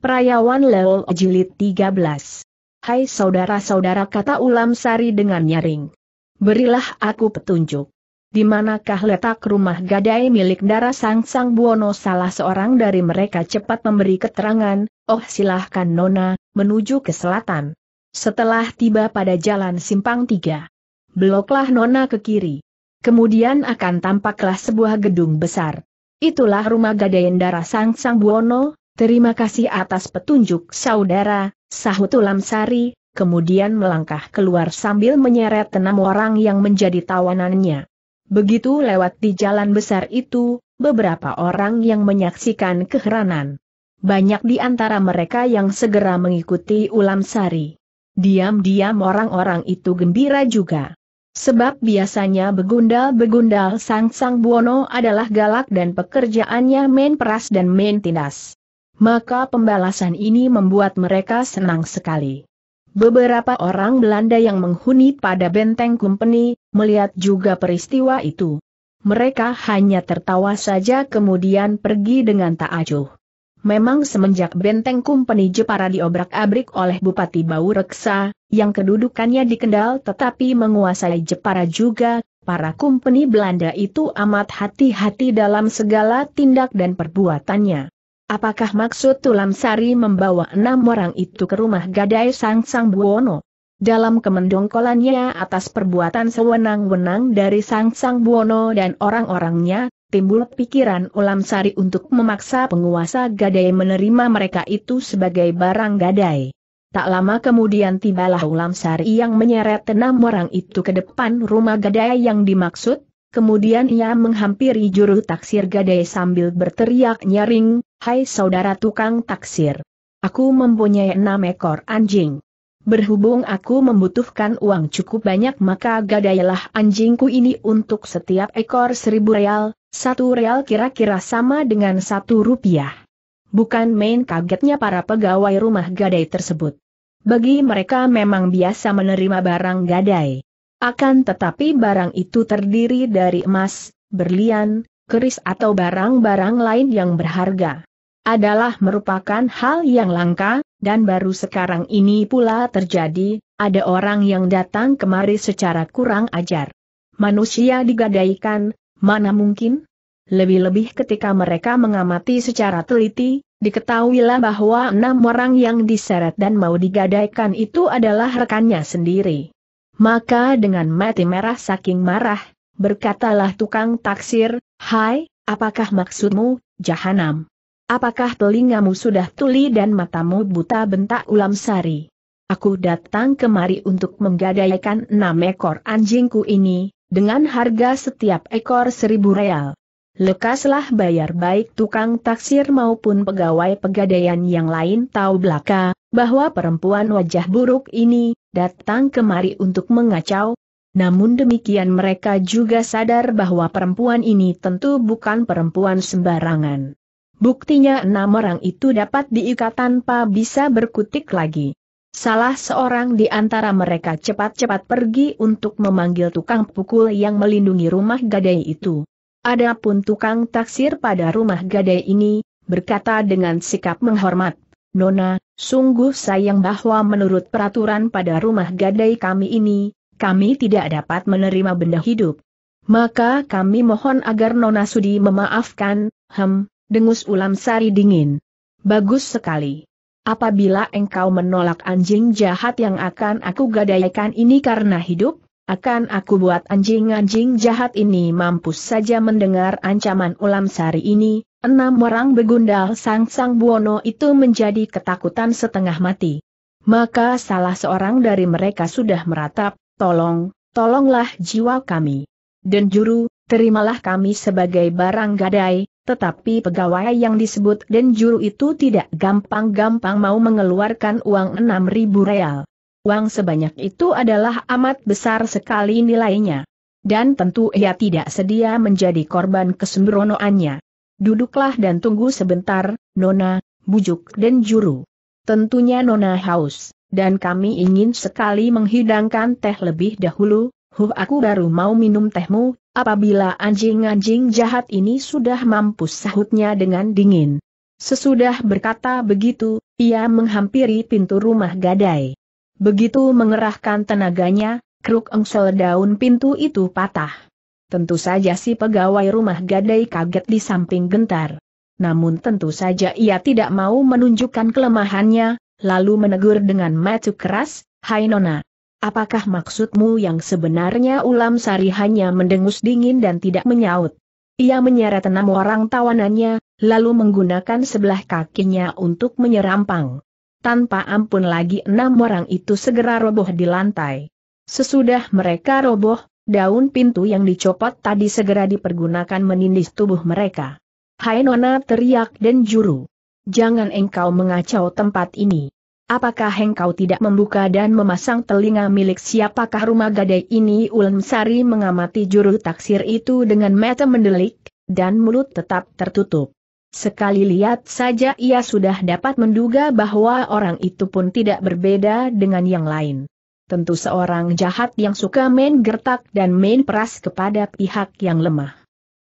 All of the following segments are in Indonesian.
Perayawan Leo Jilid 13. Hai saudara-saudara kata Ulam Sari dengan nyaring. Berilah aku petunjuk. Di manakah letak rumah gadai milik darah Sang Sang Buono salah seorang dari mereka cepat memberi keterangan, oh silahkan Nona, menuju ke selatan. Setelah tiba pada jalan simpang tiga. bloklah Nona ke kiri. Kemudian akan tampaklah sebuah gedung besar. Itulah rumah gadai darah Sang Sang Buono, Terima kasih atas petunjuk saudara, sahut Ulam Sari, kemudian melangkah keluar sambil menyeret enam orang yang menjadi tawanannya. Begitu lewat di jalan besar itu, beberapa orang yang menyaksikan keheranan. Banyak di antara mereka yang segera mengikuti Ulam Sari. Diam-diam orang-orang itu gembira juga. Sebab biasanya begundal-begundal sang-sang buono adalah galak dan pekerjaannya main peras dan main tindas maka pembalasan ini membuat mereka senang sekali. Beberapa orang Belanda yang menghuni pada benteng Kumpeni, melihat juga peristiwa itu. Mereka hanya tertawa saja kemudian pergi dengan tak acuh. Memang semenjak benteng Kumpeni Jepara diobrak-abrik oleh Bupati Bau yang kedudukannya dikendal, tetapi menguasai Jepara juga, para Kumpeni Belanda itu amat hati-hati dalam segala tindak dan perbuatannya. Apakah maksud Tulam Sari membawa enam orang itu ke rumah gadai Sang Sang Buono? Dalam kemendongkolannya atas perbuatan sewenang-wenang dari Sang Sang Buono dan orang-orangnya, timbul pikiran Ulam Sari untuk memaksa penguasa gadai menerima mereka itu sebagai barang gadai. Tak lama kemudian tibalah Ulam Sari yang menyeret enam orang itu ke depan rumah gadai yang dimaksud, Kemudian ia menghampiri juru taksir gadai sambil berteriak nyaring, Hai saudara tukang taksir. Aku mempunyai enam ekor anjing. Berhubung aku membutuhkan uang cukup banyak maka gadailah anjingku ini untuk setiap ekor seribu real, satu real kira-kira sama dengan satu rupiah. Bukan main kagetnya para pegawai rumah gadai tersebut. Bagi mereka memang biasa menerima barang gadai. Akan tetapi barang itu terdiri dari emas, berlian, keris atau barang-barang lain yang berharga. Adalah merupakan hal yang langka, dan baru sekarang ini pula terjadi, ada orang yang datang kemari secara kurang ajar. Manusia digadaikan, mana mungkin? Lebih-lebih ketika mereka mengamati secara teliti, diketahuilah bahwa enam orang yang diseret dan mau digadaikan itu adalah rekannya sendiri. Maka dengan mati merah saking marah, berkatalah tukang taksir, Hai, apakah maksudmu, jahanam? Apakah telingamu sudah tuli dan matamu buta bentak ulam sari? Aku datang kemari untuk menggadaikan enam ekor anjingku ini, dengan harga setiap ekor seribu real. Lekaslah bayar baik tukang taksir maupun pegawai pegadaian yang lain tahu belaka, bahwa perempuan wajah buruk ini, datang kemari untuk mengacau, namun demikian mereka juga sadar bahwa perempuan ini tentu bukan perempuan sembarangan. Buktinya enam orang itu dapat diikat tanpa bisa berkutik lagi. Salah seorang di antara mereka cepat-cepat pergi untuk memanggil tukang pukul yang melindungi rumah gadai itu. Adapun tukang taksir pada rumah gadai ini, berkata dengan sikap menghormat, Nona, sungguh sayang bahwa menurut peraturan pada rumah gadai kami ini, kami tidak dapat menerima benda hidup. Maka kami mohon agar Nona Sudi memaafkan, hem, dengus ulam sari dingin. Bagus sekali. Apabila engkau menolak anjing jahat yang akan aku gadaikan ini karena hidup, akan aku buat anjing-anjing jahat ini mampus saja mendengar ancaman ulam sari ini, Enam orang begundal sang-sang buono itu menjadi ketakutan setengah mati. Maka salah seorang dari mereka sudah meratap, tolong, tolonglah jiwa kami. Dan juru, terimalah kami sebagai barang gadai, tetapi pegawai yang disebut dan juru itu tidak gampang-gampang mau mengeluarkan uang 6.000 real. Uang sebanyak itu adalah amat besar sekali nilainya. Dan tentu ia tidak sedia menjadi korban kesembronoannya. Duduklah dan tunggu sebentar, Nona, bujuk dan juru. Tentunya Nona haus, dan kami ingin sekali menghidangkan teh lebih dahulu, huh aku baru mau minum tehmu, apabila anjing-anjing jahat ini sudah mampus sahutnya dengan dingin. Sesudah berkata begitu, ia menghampiri pintu rumah gadai. Begitu mengerahkan tenaganya, kruk engsel daun pintu itu patah. Tentu saja si pegawai rumah gadai kaget di samping gentar. Namun tentu saja ia tidak mau menunjukkan kelemahannya, lalu menegur dengan matu keras, Hai Nona, apakah maksudmu yang sebenarnya ulam sari hanya mendengus dingin dan tidak menyaut? Ia menyeret enam orang tawanannya, lalu menggunakan sebelah kakinya untuk menyerampang. Tanpa ampun lagi enam orang itu segera roboh di lantai. Sesudah mereka roboh, Daun pintu yang dicopot tadi segera dipergunakan menindis tubuh mereka. Hai Nona teriak dan juru. Jangan engkau mengacau tempat ini. Apakah engkau tidak membuka dan memasang telinga milik siapakah rumah gadai ini? Sari mengamati juru taksir itu dengan mata mendelik, dan mulut tetap tertutup. Sekali lihat saja ia sudah dapat menduga bahwa orang itu pun tidak berbeda dengan yang lain tentu seorang jahat yang suka main gertak dan main peras kepada pihak yang lemah.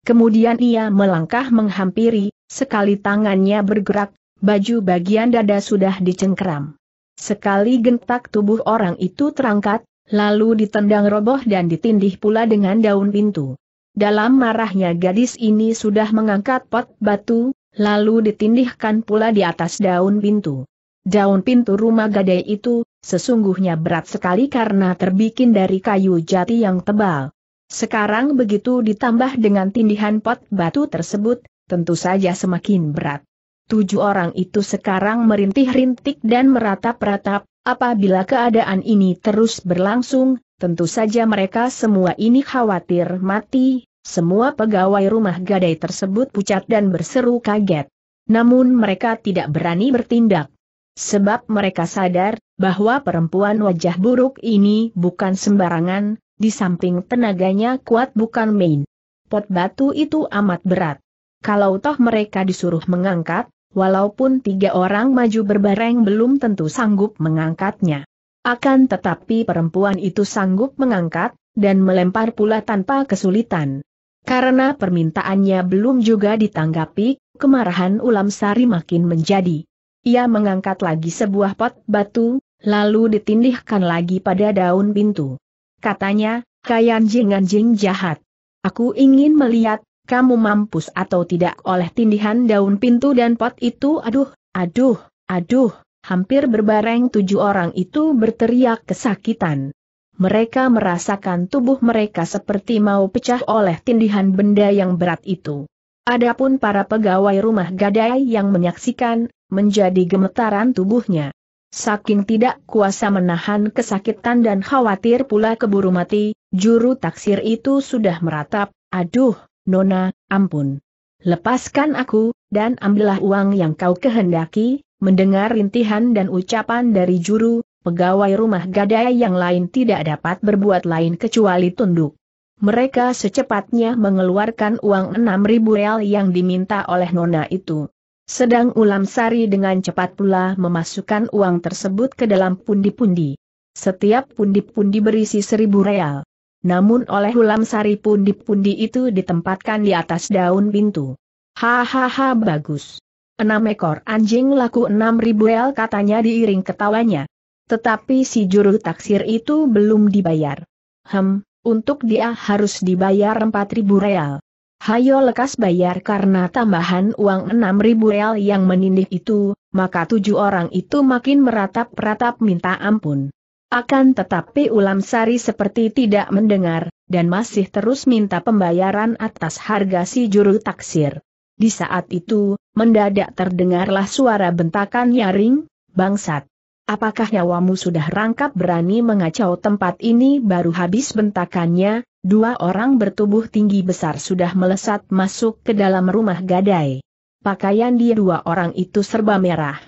Kemudian ia melangkah menghampiri, sekali tangannya bergerak, baju bagian dada sudah dicengkram. Sekali gentak tubuh orang itu terangkat, lalu ditendang roboh dan ditindih pula dengan daun pintu. Dalam marahnya gadis ini sudah mengangkat pot batu, lalu ditindihkan pula di atas daun pintu. Daun pintu rumah gadai itu, Sesungguhnya berat sekali karena terbikin dari kayu jati yang tebal. Sekarang begitu ditambah dengan tindihan pot batu tersebut, tentu saja semakin berat. Tujuh orang itu sekarang merintih-rintik dan meratap-ratap, apabila keadaan ini terus berlangsung, tentu saja mereka semua ini khawatir mati, semua pegawai rumah gadai tersebut pucat dan berseru kaget. Namun mereka tidak berani bertindak. Sebab mereka sadar, bahwa perempuan wajah buruk ini bukan sembarangan, di samping tenaganya kuat bukan main. Pot batu itu amat berat. Kalau toh mereka disuruh mengangkat, walaupun tiga orang maju berbareng belum tentu sanggup mengangkatnya. Akan tetapi perempuan itu sanggup mengangkat, dan melempar pula tanpa kesulitan. Karena permintaannya belum juga ditanggapi, kemarahan Ulam Sari makin menjadi ia mengangkat lagi sebuah pot batu, lalu ditindihkan lagi pada daun pintu. Katanya, kayan anjing-anjing jahat. Aku ingin melihat, kamu mampus atau tidak oleh tindihan daun pintu dan pot itu aduh, aduh, aduh, hampir berbareng tujuh orang itu berteriak kesakitan. Mereka merasakan tubuh mereka seperti mau pecah oleh tindihan benda yang berat itu. Adapun para pegawai rumah gadai yang menyaksikan, menjadi gemetaran tubuhnya. Saking tidak kuasa menahan kesakitan dan khawatir pula keburu mati, juru taksir itu sudah meratap, aduh, Nona, ampun. Lepaskan aku, dan ambillah uang yang kau kehendaki, mendengar rintihan dan ucapan dari juru, pegawai rumah gadai yang lain tidak dapat berbuat lain kecuali tunduk. Mereka secepatnya mengeluarkan uang 6.000 real yang diminta oleh Nona itu. Sedang Ulam Sari dengan cepat pula memasukkan uang tersebut ke dalam pundi-pundi. Setiap pundi-pundi berisi seribu real. Namun oleh Ulam Sari pundi-pundi itu ditempatkan di atas daun pintu. Hahaha bagus. Enam ekor anjing laku enam ribu real katanya diiring ketawanya. Tetapi si juru taksir itu belum dibayar. Hem, untuk dia harus dibayar empat ribu real. Hayo lekas bayar karena tambahan uang 6.000 real yang menindih itu, maka tujuh orang itu makin meratap-ratap minta ampun. Akan tetapi Ulam Sari seperti tidak mendengar, dan masih terus minta pembayaran atas harga si juru taksir. Di saat itu, mendadak terdengarlah suara bentakan nyaring, bangsat. Apakah nyawamu sudah rangkap berani mengacau tempat ini baru habis bentakannya, Dua orang bertubuh tinggi besar sudah melesat masuk ke dalam rumah gadai. Pakaian di dua orang itu serba merah.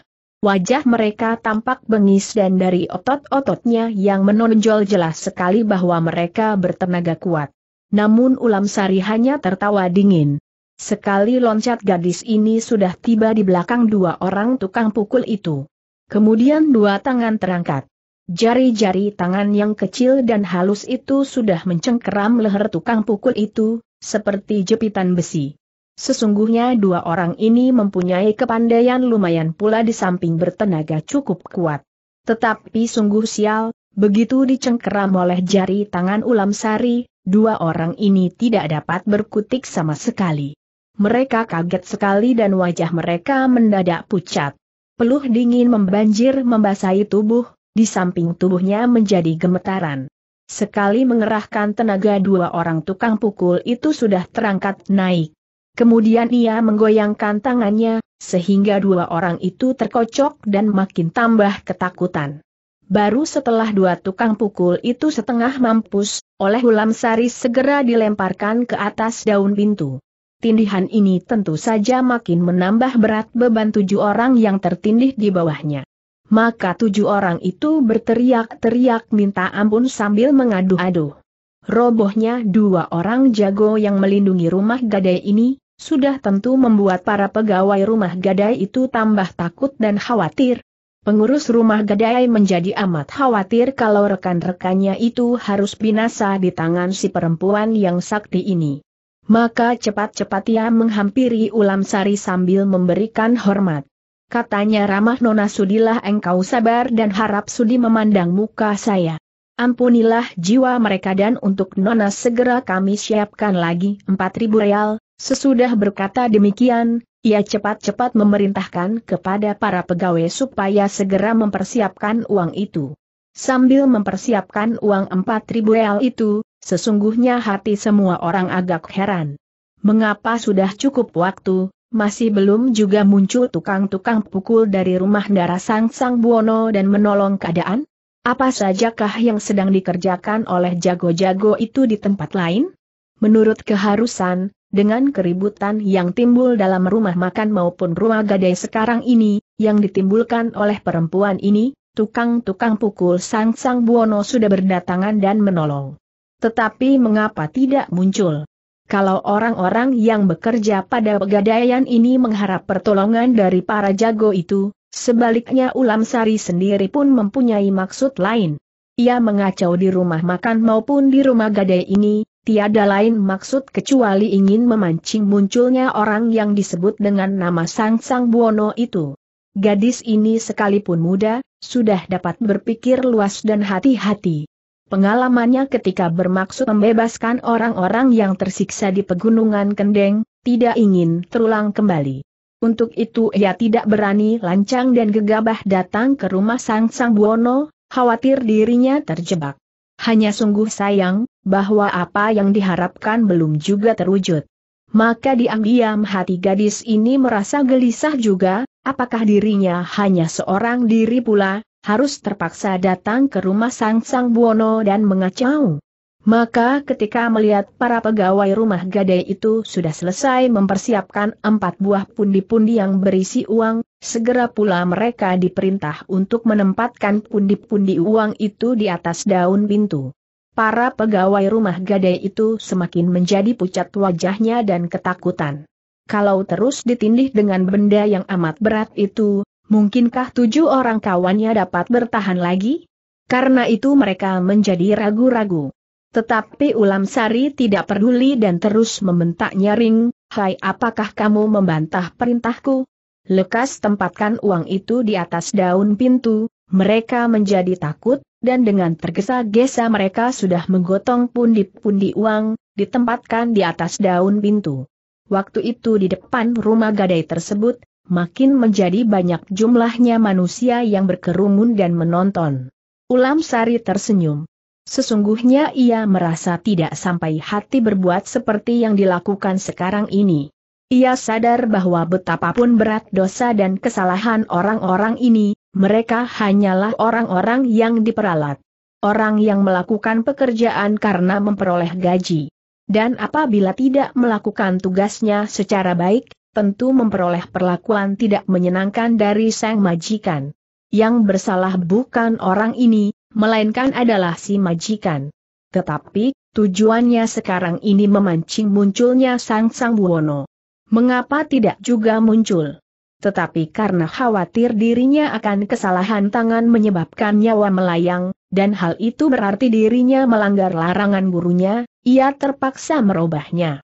Wajah mereka tampak bengis dan dari otot-ototnya yang menonjol jelas sekali bahwa mereka bertenaga kuat. Namun Ulam Sari hanya tertawa dingin. Sekali loncat gadis ini sudah tiba di belakang dua orang tukang pukul itu. Kemudian dua tangan terangkat. Jari-jari tangan yang kecil dan halus itu sudah mencengkeram leher tukang pukul itu, seperti jepitan besi. Sesungguhnya dua orang ini mempunyai kepandaian lumayan pula di samping bertenaga cukup kuat. Tetapi sungguh sial, begitu dicengkeram oleh jari tangan ulam sari, dua orang ini tidak dapat berkutik sama sekali. Mereka kaget sekali dan wajah mereka mendadak pucat. Peluh dingin membanjir membasahi tubuh, di samping tubuhnya menjadi gemetaran. Sekali mengerahkan tenaga dua orang tukang pukul itu sudah terangkat naik. Kemudian ia menggoyangkan tangannya, sehingga dua orang itu terkocok dan makin tambah ketakutan. Baru setelah dua tukang pukul itu setengah mampus, oleh ulam sari segera dilemparkan ke atas daun pintu. Tindihan ini tentu saja makin menambah berat beban tujuh orang yang tertindih di bawahnya maka tujuh orang itu berteriak-teriak minta ampun sambil mengadu-adu. Robohnya dua orang jago yang melindungi rumah gadai ini, sudah tentu membuat para pegawai rumah gadai itu tambah takut dan khawatir. Pengurus rumah gadai menjadi amat khawatir kalau rekan-rekannya itu harus binasa di tangan si perempuan yang sakti ini. Maka cepat-cepat ia menghampiri Ulam Sari sambil memberikan hormat katanya ramah Nona Sudilah engkau sabar dan harap Sudi memandang muka saya. Ampunilah jiwa mereka dan untuk Nona segera kami siapkan lagi 4.000 real, sesudah berkata demikian, ia cepat-cepat memerintahkan kepada para pegawai supaya segera mempersiapkan uang itu. Sambil mempersiapkan uang 4.000 real itu, sesungguhnya hati semua orang agak heran. Mengapa sudah cukup waktu, masih belum juga muncul tukang-tukang pukul dari rumah darah Sang Sang Buono dan menolong keadaan? Apa sajakah yang sedang dikerjakan oleh jago-jago itu di tempat lain? Menurut keharusan, dengan keributan yang timbul dalam rumah makan maupun rumah gadai sekarang ini, yang ditimbulkan oleh perempuan ini, tukang-tukang pukul Sang Sang Buono sudah berdatangan dan menolong. Tetapi mengapa tidak muncul? kalau orang-orang yang bekerja pada pegadaian ini mengharap pertolongan dari para jago itu, sebaliknya Ulam Sari sendiri pun mempunyai maksud lain. Ia mengacau di rumah makan maupun di rumah gadai ini, tiada lain maksud kecuali ingin memancing munculnya orang yang disebut dengan nama Sang Sang Buono itu. Gadis ini sekalipun muda, sudah dapat berpikir luas dan hati-hati. Pengalamannya ketika bermaksud membebaskan orang-orang yang tersiksa di pegunungan Kendeng, tidak ingin terulang kembali. Untuk itu ia tidak berani lancang dan gegabah datang ke rumah Sang Sang Buono, khawatir dirinya terjebak. Hanya sungguh sayang, bahwa apa yang diharapkan belum juga terwujud. Maka diam-diam hati gadis ini merasa gelisah juga, apakah dirinya hanya seorang diri pula, harus terpaksa datang ke rumah Sang Sang Buono dan mengacau. Maka ketika melihat para pegawai rumah gadai itu sudah selesai mempersiapkan empat buah pundi-pundi yang berisi uang, segera pula mereka diperintah untuk menempatkan pundi-pundi uang itu di atas daun pintu. Para pegawai rumah gadai itu semakin menjadi pucat wajahnya dan ketakutan. Kalau terus ditindih dengan benda yang amat berat itu, Mungkinkah tujuh orang kawannya dapat bertahan lagi? Karena itu mereka menjadi ragu-ragu. Tetapi Ulam Sari tidak peduli dan terus membentak nyaring, Hai apakah kamu membantah perintahku? Lekas tempatkan uang itu di atas daun pintu, mereka menjadi takut, dan dengan tergesa-gesa mereka sudah menggotong pundi-pundi uang, ditempatkan di atas daun pintu. Waktu itu di depan rumah gadai tersebut, makin menjadi banyak jumlahnya manusia yang berkerumun dan menonton. Ulam Sari tersenyum. Sesungguhnya ia merasa tidak sampai hati berbuat seperti yang dilakukan sekarang ini. Ia sadar bahwa betapapun berat dosa dan kesalahan orang-orang ini, mereka hanyalah orang-orang yang diperalat. Orang yang melakukan pekerjaan karena memperoleh gaji. Dan apabila tidak melakukan tugasnya secara baik, tentu memperoleh perlakuan tidak menyenangkan dari sang majikan. Yang bersalah bukan orang ini, melainkan adalah si majikan. Tetapi, tujuannya sekarang ini memancing munculnya Sang Sang Buwono. Mengapa tidak juga muncul? Tetapi karena khawatir dirinya akan kesalahan tangan menyebabkan nyawa melayang, dan hal itu berarti dirinya melanggar larangan gurunya, ia terpaksa merubahnya.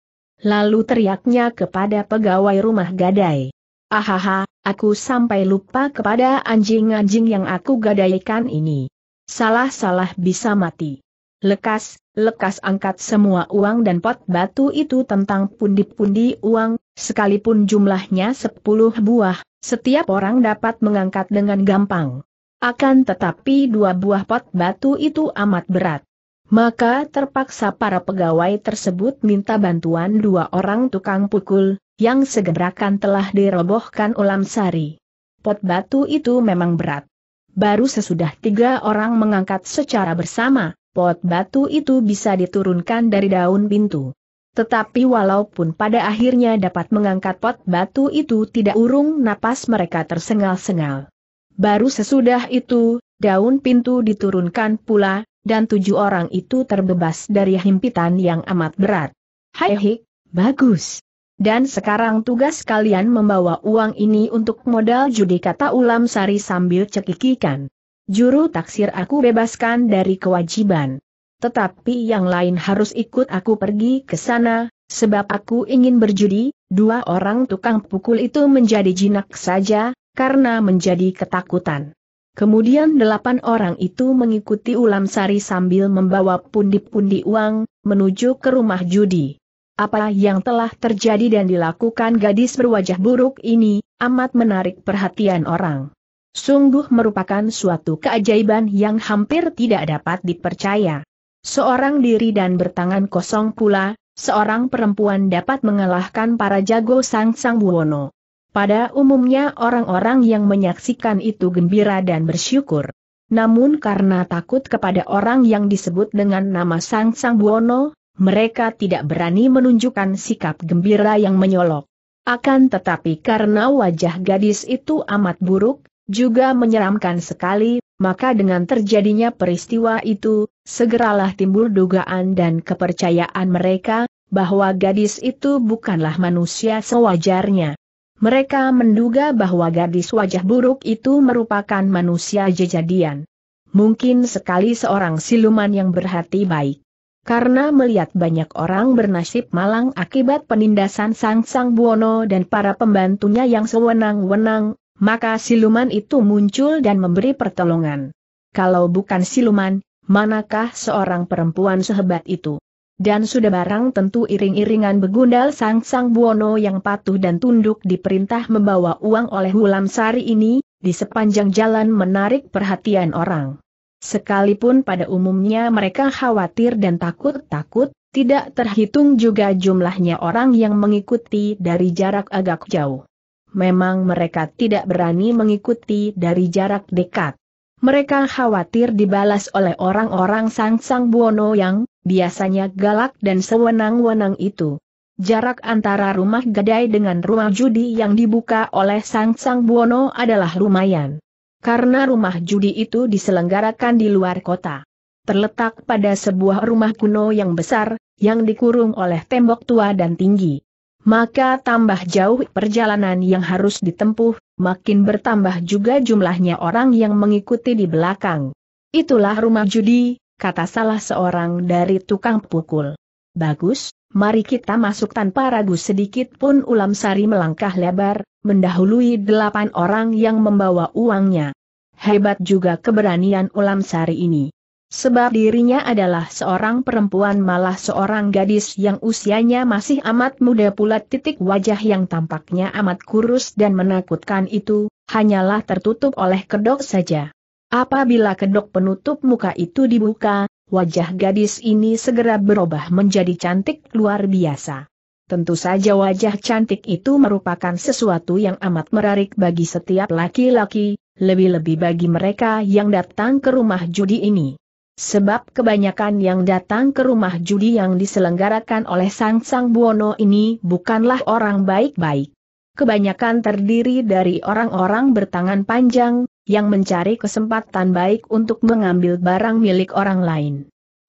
Lalu teriaknya kepada pegawai rumah gadai. Ahaha, aku sampai lupa kepada anjing-anjing yang aku gadaikan ini. Salah-salah bisa mati. Lekas, lekas angkat semua uang dan pot batu itu tentang pundi-pundi uang, sekalipun jumlahnya sepuluh buah, setiap orang dapat mengangkat dengan gampang. Akan tetapi dua buah pot batu itu amat berat. Maka terpaksa para pegawai tersebut minta bantuan dua orang tukang pukul, yang segerakan telah dirobohkan ulam sari. Pot batu itu memang berat. Baru sesudah tiga orang mengangkat secara bersama, pot batu itu bisa diturunkan dari daun pintu. Tetapi walaupun pada akhirnya dapat mengangkat pot batu itu tidak urung napas mereka tersengal-sengal. Baru sesudah itu, daun pintu diturunkan pula, dan tujuh orang itu terbebas dari himpitan yang amat berat. Hai hik, bagus. Dan sekarang tugas kalian membawa uang ini untuk modal judi kata ulam sari sambil cekikikan. Juru taksir aku bebaskan dari kewajiban. Tetapi yang lain harus ikut aku pergi ke sana, sebab aku ingin berjudi, dua orang tukang pukul itu menjadi jinak saja, karena menjadi ketakutan. Kemudian delapan orang itu mengikuti Ulam Sari sambil membawa pundi-pundi uang, menuju ke rumah judi. Apa yang telah terjadi dan dilakukan gadis berwajah buruk ini, amat menarik perhatian orang. Sungguh merupakan suatu keajaiban yang hampir tidak dapat dipercaya. Seorang diri dan bertangan kosong pula, seorang perempuan dapat mengalahkan para jago sang-sang buwono. Pada umumnya orang-orang yang menyaksikan itu gembira dan bersyukur. Namun karena takut kepada orang yang disebut dengan nama Sang Sang Buono, mereka tidak berani menunjukkan sikap gembira yang menyolok. Akan tetapi karena wajah gadis itu amat buruk, juga menyeramkan sekali, maka dengan terjadinya peristiwa itu, segeralah timbul dugaan dan kepercayaan mereka, bahwa gadis itu bukanlah manusia sewajarnya. Mereka menduga bahwa gadis wajah buruk itu merupakan manusia jejadian. Mungkin sekali seorang siluman yang berhati baik. Karena melihat banyak orang bernasib malang akibat penindasan Sang Sang Buono dan para pembantunya yang sewenang-wenang, maka siluman itu muncul dan memberi pertolongan. Kalau bukan siluman, manakah seorang perempuan sehebat itu? dan sudah barang tentu iring-iringan begundal sang-sang buono yang patuh dan tunduk diperintah membawa uang oleh Hulam Sari ini, di sepanjang jalan menarik perhatian orang. Sekalipun pada umumnya mereka khawatir dan takut-takut, tidak terhitung juga jumlahnya orang yang mengikuti dari jarak agak jauh. Memang mereka tidak berani mengikuti dari jarak dekat. Mereka khawatir dibalas oleh orang-orang Sang-Sang Buono yang, biasanya galak dan sewenang-wenang itu. Jarak antara rumah gadai dengan rumah judi yang dibuka oleh Sang-Sang Buono adalah lumayan. Karena rumah judi itu diselenggarakan di luar kota. Terletak pada sebuah rumah kuno yang besar, yang dikurung oleh tembok tua dan tinggi. Maka tambah jauh perjalanan yang harus ditempuh, makin bertambah juga jumlahnya orang yang mengikuti di belakang. Itulah rumah judi, kata salah seorang dari tukang pukul. Bagus, mari kita masuk tanpa ragu sedikit pun Ulam Sari melangkah lebar, mendahului delapan orang yang membawa uangnya. Hebat juga keberanian Ulam Sari ini. Sebab dirinya adalah seorang perempuan malah seorang gadis yang usianya masih amat muda pula titik wajah yang tampaknya amat kurus dan menakutkan itu, hanyalah tertutup oleh kedok saja. Apabila kedok penutup muka itu dibuka, wajah gadis ini segera berubah menjadi cantik luar biasa. Tentu saja wajah cantik itu merupakan sesuatu yang amat menarik bagi setiap laki-laki, lebih-lebih bagi mereka yang datang ke rumah judi ini. Sebab kebanyakan yang datang ke rumah judi yang diselenggarakan oleh Sang Sang Buono ini bukanlah orang baik-baik. Kebanyakan terdiri dari orang-orang bertangan panjang, yang mencari kesempatan baik untuk mengambil barang milik orang lain.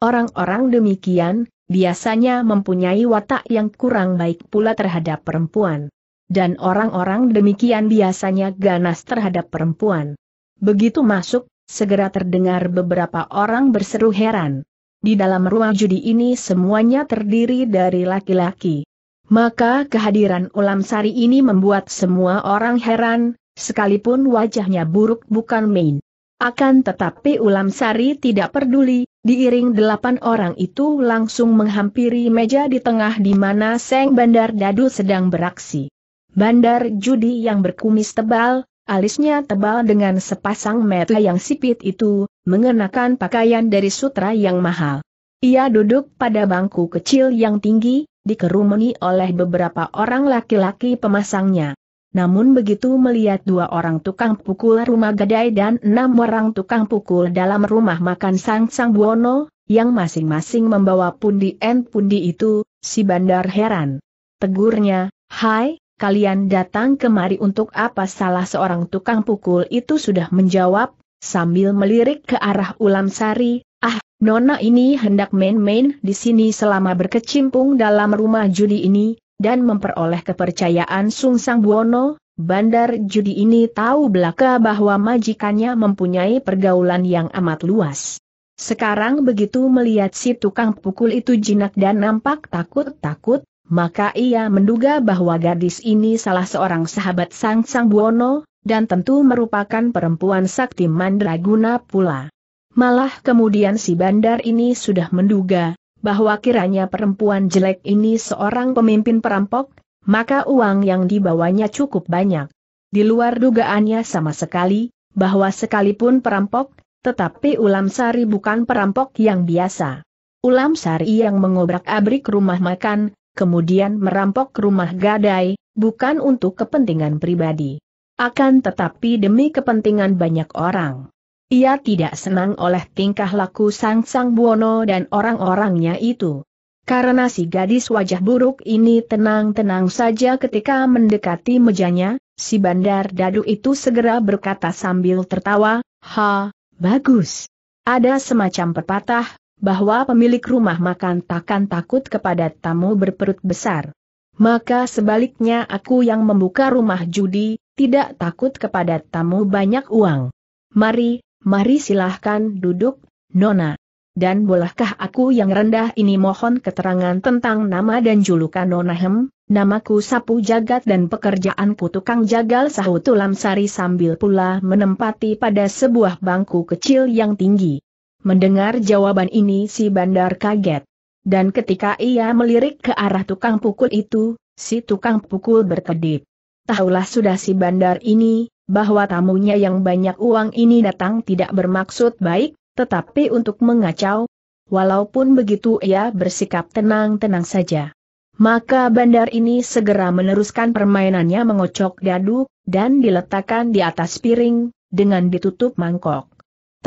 Orang-orang demikian, biasanya mempunyai watak yang kurang baik pula terhadap perempuan. Dan orang-orang demikian biasanya ganas terhadap perempuan. Begitu masuk, segera terdengar beberapa orang berseru heran. Di dalam ruang judi ini semuanya terdiri dari laki-laki. Maka kehadiran ulam sari ini membuat semua orang heran, sekalipun wajahnya buruk bukan main. Akan tetapi ulam sari tidak peduli, diiring delapan orang itu langsung menghampiri meja di tengah di mana Seng Bandar Dadu sedang beraksi. Bandar judi yang berkumis tebal, Alisnya tebal dengan sepasang mata yang sipit itu, mengenakan pakaian dari sutra yang mahal. Ia duduk pada bangku kecil yang tinggi, dikerumuni oleh beberapa orang laki-laki pemasangnya. Namun begitu melihat dua orang tukang pukul rumah gadai dan enam orang tukang pukul dalam rumah makan Sang Sang Buono, yang masing-masing membawa pundi en pundi itu, si bandar heran. Tegurnya, Hai, kalian datang kemari untuk apa salah seorang tukang pukul itu sudah menjawab, sambil melirik ke arah ulam sari, ah, nona ini hendak main-main di sini selama berkecimpung dalam rumah judi ini, dan memperoleh kepercayaan Sung Sang Buono, bandar judi ini tahu belaka bahwa majikannya mempunyai pergaulan yang amat luas. Sekarang begitu melihat si tukang pukul itu jinak dan nampak takut-takut, maka ia menduga bahwa gadis ini salah seorang sahabat Sang Sang Buono, dan tentu merupakan perempuan sakti mandraguna pula. Malah kemudian si bandar ini sudah menduga, bahwa kiranya perempuan jelek ini seorang pemimpin perampok, maka uang yang dibawanya cukup banyak. Di luar dugaannya sama sekali, bahwa sekalipun perampok, tetapi Ulam Sari bukan perampok yang biasa. Ulam Sari yang mengobrak-abrik rumah makan, kemudian merampok rumah gadai, bukan untuk kepentingan pribadi. Akan tetapi demi kepentingan banyak orang. Ia tidak senang oleh tingkah laku Sang Sang Buono dan orang-orangnya itu. Karena si gadis wajah buruk ini tenang-tenang saja ketika mendekati mejanya, si bandar dadu itu segera berkata sambil tertawa, Ha, bagus. Ada semacam pepatah, bahwa pemilik rumah makan takkan takut kepada tamu berperut besar. Maka sebaliknya aku yang membuka rumah judi, tidak takut kepada tamu banyak uang. Mari, mari silahkan duduk, Nona. Dan bolehkah aku yang rendah ini mohon keterangan tentang nama dan julukan Nona Hem? Namaku Sapu Jagat dan pekerjaanku tukang jagal sahut sari sambil pula menempati pada sebuah bangku kecil yang tinggi. Mendengar jawaban ini si bandar kaget. Dan ketika ia melirik ke arah tukang pukul itu, si tukang pukul berkedip. Tahulah sudah si bandar ini, bahwa tamunya yang banyak uang ini datang tidak bermaksud baik, tetapi untuk mengacau. Walaupun begitu ia bersikap tenang-tenang saja. Maka bandar ini segera meneruskan permainannya mengocok dadu, dan diletakkan di atas piring, dengan ditutup mangkok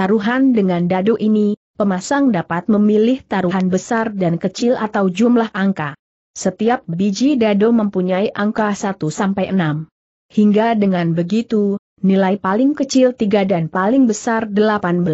taruhan dengan dadu ini, pemasang dapat memilih taruhan besar dan kecil atau jumlah angka. Setiap biji dado mempunyai angka 1-6. sampai Hingga dengan begitu, nilai paling kecil 3 dan paling besar 18.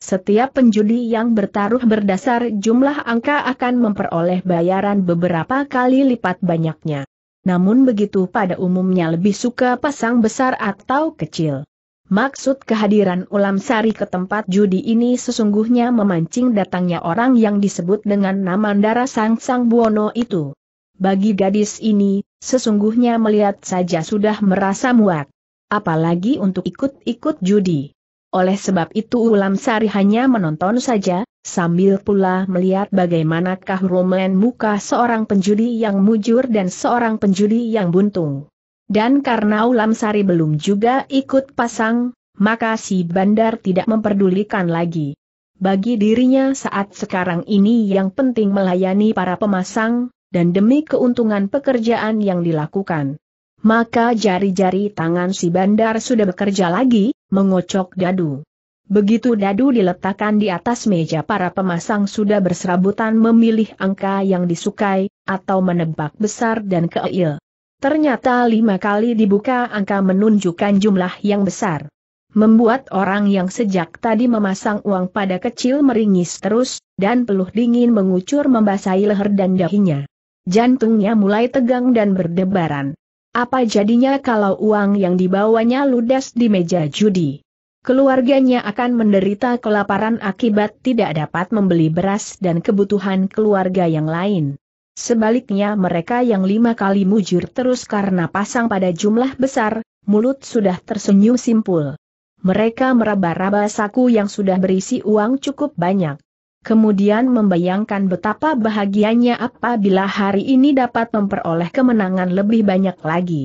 Setiap penjudi yang bertaruh berdasar jumlah angka akan memperoleh bayaran beberapa kali lipat banyaknya. Namun begitu pada umumnya lebih suka pasang besar atau kecil. Maksud kehadiran Ulam Sari ke tempat judi ini sesungguhnya memancing datangnya orang yang disebut dengan nama Dara Sang Sang Buono itu. Bagi gadis ini, sesungguhnya melihat saja sudah merasa muak. Apalagi untuk ikut-ikut judi. Oleh sebab itu Ulam Sari hanya menonton saja, sambil pula melihat bagaimanakah romen muka seorang penjudi yang mujur dan seorang penjudi yang buntung. Dan karena Ulam Sari belum juga ikut pasang, maka si bandar tidak memperdulikan lagi. Bagi dirinya saat sekarang ini yang penting melayani para pemasang, dan demi keuntungan pekerjaan yang dilakukan. Maka jari-jari tangan si bandar sudah bekerja lagi, mengocok dadu. Begitu dadu diletakkan di atas meja para pemasang sudah berserabutan memilih angka yang disukai, atau menebak besar dan keil. Ternyata lima kali dibuka angka menunjukkan jumlah yang besar. Membuat orang yang sejak tadi memasang uang pada kecil meringis terus, dan peluh dingin mengucur membasahi leher dan dahinya. Jantungnya mulai tegang dan berdebaran. Apa jadinya kalau uang yang dibawanya ludes di meja judi? Keluarganya akan menderita kelaparan akibat tidak dapat membeli beras dan kebutuhan keluarga yang lain. Sebaliknya mereka yang lima kali mujur terus karena pasang pada jumlah besar, mulut sudah tersenyum simpul. Mereka meraba-raba saku yang sudah berisi uang cukup banyak. Kemudian membayangkan betapa bahagianya apabila hari ini dapat memperoleh kemenangan lebih banyak lagi.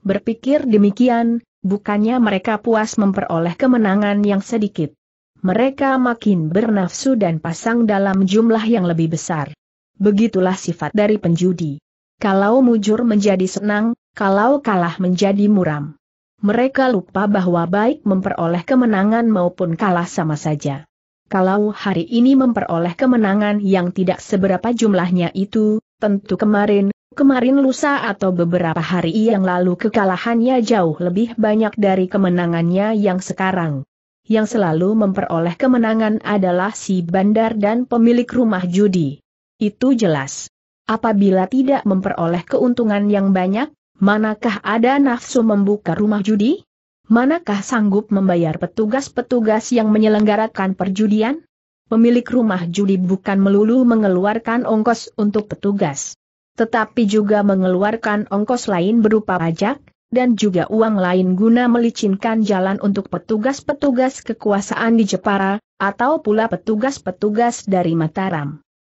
Berpikir demikian, bukannya mereka puas memperoleh kemenangan yang sedikit mereka makin bernafsu dan pasang dalam jumlah yang lebih besar. Begitulah sifat dari penjudi. Kalau mujur menjadi senang, kalau kalah menjadi muram. Mereka lupa bahwa baik memperoleh kemenangan maupun kalah sama saja. Kalau hari ini memperoleh kemenangan yang tidak seberapa jumlahnya itu, tentu kemarin, kemarin lusa atau beberapa hari yang lalu kekalahannya jauh lebih banyak dari kemenangannya yang sekarang. Yang selalu memperoleh kemenangan adalah si bandar dan pemilik rumah judi. Itu jelas. Apabila tidak memperoleh keuntungan yang banyak, manakah ada nafsu membuka rumah judi? Manakah sanggup membayar petugas-petugas yang menyelenggarakan perjudian? Pemilik rumah judi bukan melulu mengeluarkan ongkos untuk petugas, tetapi juga mengeluarkan ongkos lain berupa pajak, dan juga uang lain guna melicinkan jalan untuk petugas-petugas kekuasaan di Jepara, atau pula petugas-petugas dari Mataram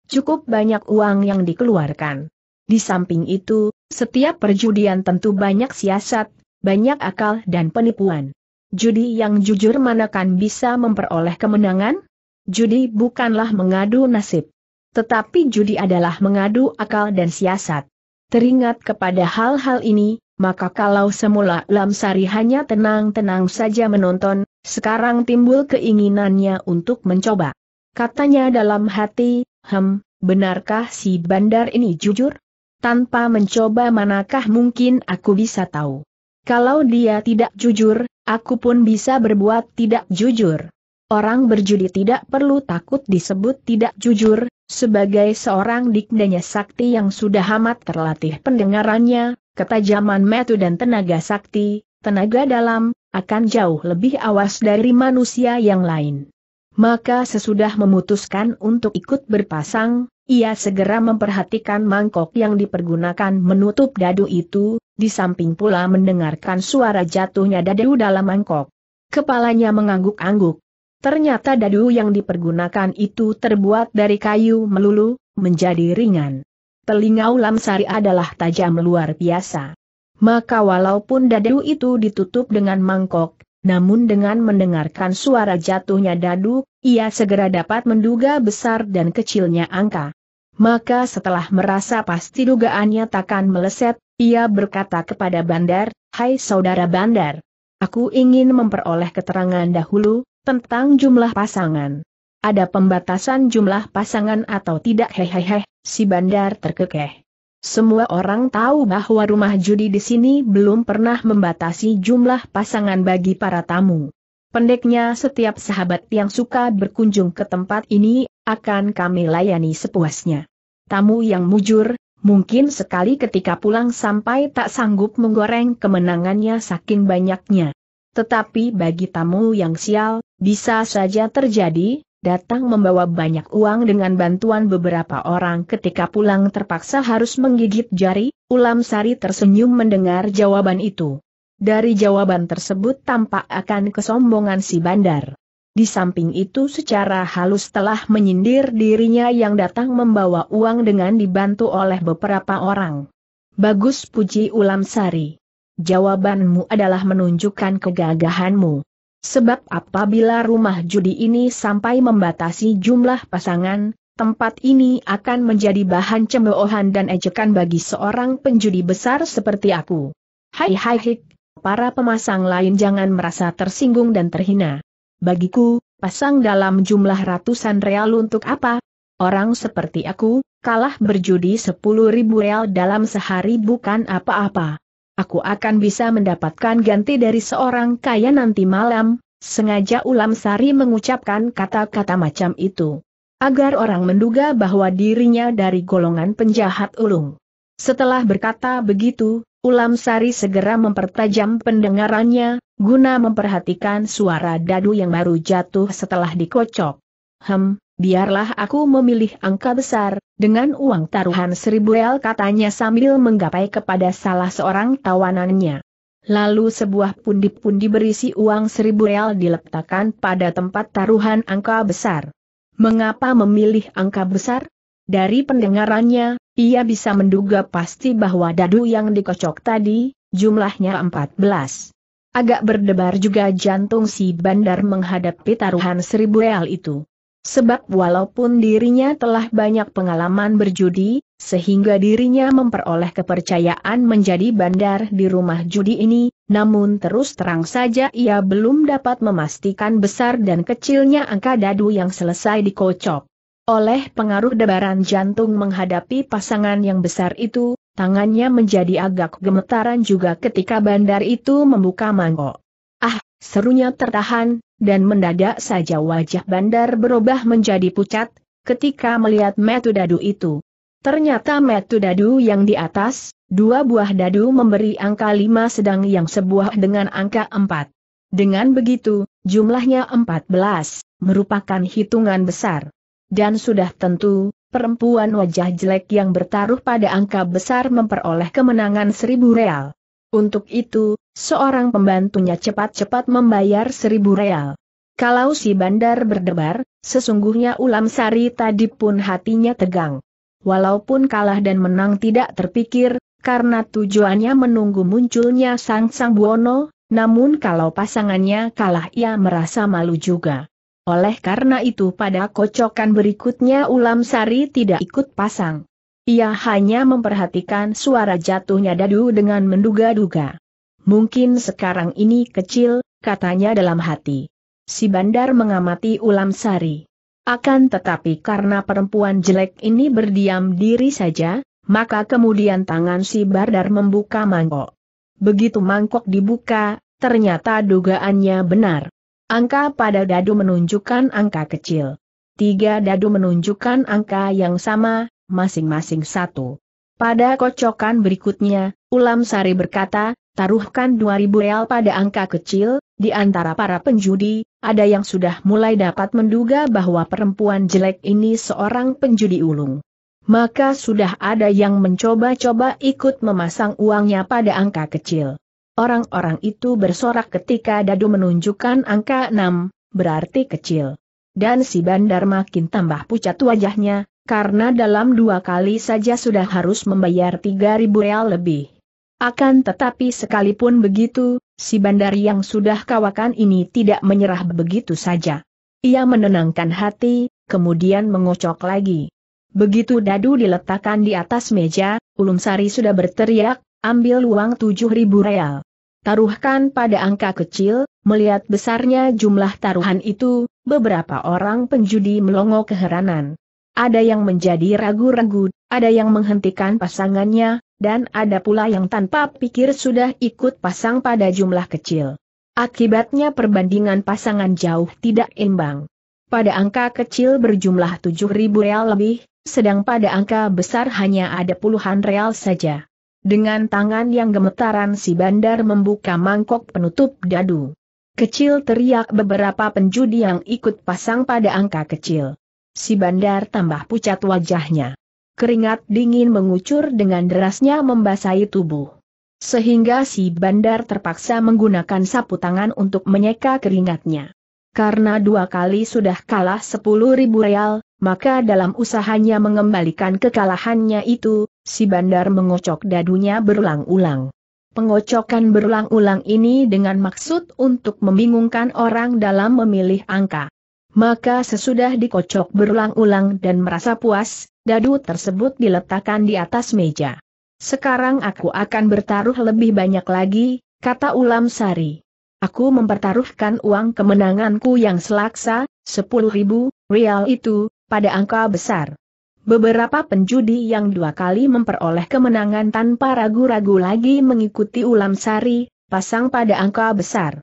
cukup banyak uang yang dikeluarkan. Di samping itu, setiap perjudian tentu banyak siasat, banyak akal dan penipuan. Judi yang jujur manakan bisa memperoleh kemenangan? Judi bukanlah mengadu nasib. Tetapi judi adalah mengadu akal dan siasat. Teringat kepada hal-hal ini, maka kalau semula Lamsari hanya tenang-tenang saja menonton, sekarang timbul keinginannya untuk mencoba. Katanya dalam hati, Hem, benarkah si bandar ini jujur? Tanpa mencoba manakah mungkin aku bisa tahu. Kalau dia tidak jujur, aku pun bisa berbuat tidak jujur. Orang berjudi tidak perlu takut disebut tidak jujur, sebagai seorang dikdanya sakti yang sudah amat terlatih pendengarannya, ketajaman metu dan tenaga sakti, tenaga dalam, akan jauh lebih awas dari manusia yang lain. Maka sesudah memutuskan untuk ikut berpasang, ia segera memperhatikan mangkok yang dipergunakan menutup dadu itu, di samping pula mendengarkan suara jatuhnya dadu dalam mangkok. Kepalanya mengangguk-angguk. Ternyata dadu yang dipergunakan itu terbuat dari kayu melulu, menjadi ringan. Telinga ulam sari adalah tajam luar biasa. Maka walaupun dadu itu ditutup dengan mangkok, namun dengan mendengarkan suara jatuhnya dadu, ia segera dapat menduga besar dan kecilnya angka. Maka setelah merasa pasti dugaannya takkan meleset, ia berkata kepada Bandar, Hai Saudara Bandar, aku ingin memperoleh keterangan dahulu, tentang jumlah pasangan. Ada pembatasan jumlah pasangan atau tidak hehehe, si Bandar terkekeh. Semua orang tahu bahwa rumah judi di sini belum pernah membatasi jumlah pasangan bagi para tamu. Pendeknya setiap sahabat yang suka berkunjung ke tempat ini, akan kami layani sepuasnya. Tamu yang mujur, mungkin sekali ketika pulang sampai tak sanggup menggoreng kemenangannya saking banyaknya. Tetapi bagi tamu yang sial, bisa saja terjadi, datang membawa banyak uang dengan bantuan beberapa orang ketika pulang terpaksa harus menggigit jari, Ulam Sari tersenyum mendengar jawaban itu. Dari jawaban tersebut tampak akan kesombongan si bandar. Di samping itu secara halus telah menyindir dirinya yang datang membawa uang dengan dibantu oleh beberapa orang. Bagus puji Ulam Sari. Jawabanmu adalah menunjukkan kegagahanmu. Sebab apabila rumah judi ini sampai membatasi jumlah pasangan, tempat ini akan menjadi bahan cemoohan dan ejekan bagi seorang penjudi besar seperti aku. Hai hai hik, para pemasang lain jangan merasa tersinggung dan terhina. Bagiku, pasang dalam jumlah ratusan real untuk apa? Orang seperti aku, kalah berjudi 10 ribu real dalam sehari bukan apa-apa aku akan bisa mendapatkan ganti dari seorang kaya nanti malam, sengaja Ulam Sari mengucapkan kata-kata macam itu. Agar orang menduga bahwa dirinya dari golongan penjahat ulung. Setelah berkata begitu, Ulam Sari segera mempertajam pendengarannya, guna memperhatikan suara dadu yang baru jatuh setelah dikocok. Hem, biarlah aku memilih angka besar, dengan uang taruhan seribu el katanya sambil menggapai kepada salah seorang tawanannya. Lalu sebuah pundi-pundi berisi uang seribu real diletakkan pada tempat taruhan angka besar. Mengapa memilih angka besar? Dari pendengarannya, ia bisa menduga pasti bahwa dadu yang dikocok tadi, jumlahnya 14. Agak berdebar juga jantung si bandar menghadapi taruhan seribu real itu. Sebab walaupun dirinya telah banyak pengalaman berjudi, sehingga dirinya memperoleh kepercayaan menjadi bandar di rumah judi ini, namun terus terang saja ia belum dapat memastikan besar dan kecilnya angka dadu yang selesai dikocok. Oleh pengaruh debaran jantung menghadapi pasangan yang besar itu, tangannya menjadi agak gemetaran juga ketika bandar itu membuka mangkok. Ah, serunya tertahan, dan mendadak saja wajah bandar berubah menjadi pucat, ketika melihat metu dadu itu. Ternyata metu dadu yang di atas, dua buah dadu memberi angka lima sedang yang sebuah dengan angka empat. Dengan begitu, jumlahnya empat belas, merupakan hitungan besar. Dan sudah tentu, perempuan wajah jelek yang bertaruh pada angka besar memperoleh kemenangan seribu real. Untuk itu, Seorang pembantunya cepat-cepat membayar seribu real. Kalau si bandar berdebar, sesungguhnya ulam sari tadi pun hatinya tegang. Walaupun kalah dan menang tidak terpikir, karena tujuannya menunggu munculnya sang-sang buono, namun kalau pasangannya kalah ia merasa malu juga. Oleh karena itu pada kocokan berikutnya Ulam Sari tidak ikut pasang. Ia hanya memperhatikan suara jatuhnya dadu dengan menduga-duga. Mungkin sekarang ini kecil, katanya dalam hati. Si bandar mengamati ulam sari. Akan tetapi karena perempuan jelek ini berdiam diri saja, maka kemudian tangan si bandar membuka mangkok. Begitu mangkok dibuka, ternyata dugaannya benar. Angka pada dadu menunjukkan angka kecil. Tiga dadu menunjukkan angka yang sama, masing-masing satu. Pada kocokan berikutnya, Ulam Sari berkata, taruhkan 2000 real pada angka kecil, di antara para penjudi, ada yang sudah mulai dapat menduga bahwa perempuan jelek ini seorang penjudi ulung. Maka sudah ada yang mencoba-coba ikut memasang uangnya pada angka kecil. Orang-orang itu bersorak ketika dadu menunjukkan angka 6, berarti kecil. Dan si bandar makin tambah pucat wajahnya, karena dalam dua kali saja sudah harus membayar 3.000 real lebih. Akan tetapi sekalipun begitu, si bandar yang sudah kawakan ini tidak menyerah begitu saja. Ia menenangkan hati, kemudian mengocok lagi. Begitu dadu diletakkan di atas meja, Ulum Sari sudah berteriak, ambil uang tujuh ribu real. Taruhkan pada angka kecil, melihat besarnya jumlah taruhan itu, beberapa orang penjudi melongo keheranan. Ada yang menjadi ragu-ragu, ada yang menghentikan pasangannya, dan ada pula yang tanpa pikir sudah ikut pasang pada jumlah kecil. Akibatnya perbandingan pasangan jauh tidak imbang. Pada angka kecil berjumlah 7.000 real lebih, sedang pada angka besar hanya ada puluhan real saja. Dengan tangan yang gemetaran si bandar membuka mangkok penutup dadu. Kecil teriak beberapa penjudi yang ikut pasang pada angka kecil. Si bandar tambah pucat wajahnya keringat dingin mengucur dengan derasnya membasahi tubuh. Sehingga si bandar terpaksa menggunakan sapu tangan untuk menyeka keringatnya. Karena dua kali sudah kalah 10 ribu real, maka dalam usahanya mengembalikan kekalahannya itu, si bandar mengocok dadunya berulang-ulang. Pengocokan berulang-ulang ini dengan maksud untuk membingungkan orang dalam memilih angka. Maka sesudah dikocok berulang-ulang dan merasa puas, Dadu tersebut diletakkan di atas meja. Sekarang aku akan bertaruh lebih banyak lagi, kata Ulam Sari. Aku mempertaruhkan uang kemenanganku yang selaksa, 10 ribu, real itu, pada angka besar. Beberapa penjudi yang dua kali memperoleh kemenangan tanpa ragu-ragu lagi mengikuti Ulam Sari, pasang pada angka besar.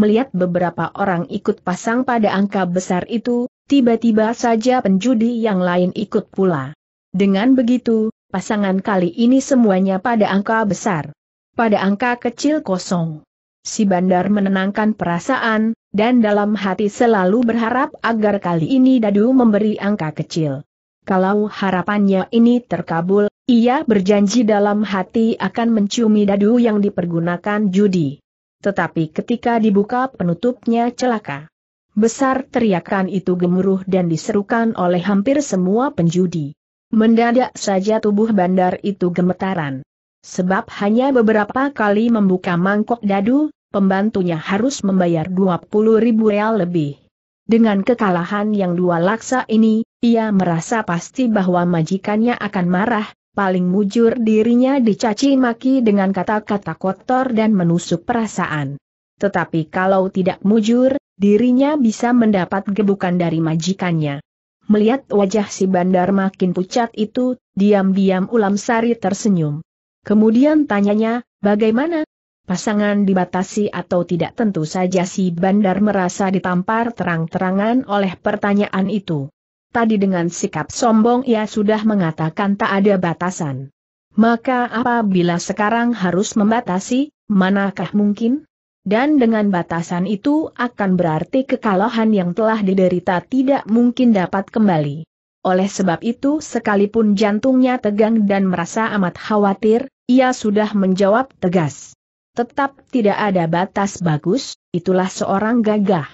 Melihat beberapa orang ikut pasang pada angka besar itu, Tiba-tiba saja penjudi yang lain ikut pula. Dengan begitu, pasangan kali ini semuanya pada angka besar. Pada angka kecil kosong. Si bandar menenangkan perasaan, dan dalam hati selalu berharap agar kali ini Dadu memberi angka kecil. Kalau harapannya ini terkabul, ia berjanji dalam hati akan menciumi dadu yang dipergunakan judi. Tetapi ketika dibuka penutupnya celaka. Besar teriakan itu gemuruh dan diserukan oleh hampir semua penjudi. Mendadak saja tubuh bandar itu gemetaran. Sebab hanya beberapa kali membuka mangkok dadu, pembantunya harus membayar 20 ribu real lebih. Dengan kekalahan yang dua laksa ini, ia merasa pasti bahwa majikannya akan marah, paling mujur dirinya dicaci maki dengan kata-kata kotor dan menusuk perasaan. Tetapi kalau tidak mujur, dirinya bisa mendapat gebukan dari majikannya. Melihat wajah si bandar makin pucat itu, diam-diam Ulam Sari tersenyum. Kemudian tanyanya, bagaimana? Pasangan dibatasi atau tidak tentu saja si bandar merasa ditampar terang-terangan oleh pertanyaan itu. Tadi dengan sikap sombong ia sudah mengatakan tak ada batasan. Maka apabila sekarang harus membatasi, manakah mungkin? Dan dengan batasan itu akan berarti kekalahan yang telah diderita tidak mungkin dapat kembali. Oleh sebab itu sekalipun jantungnya tegang dan merasa amat khawatir, ia sudah menjawab tegas. Tetap tidak ada batas bagus, itulah seorang gagah.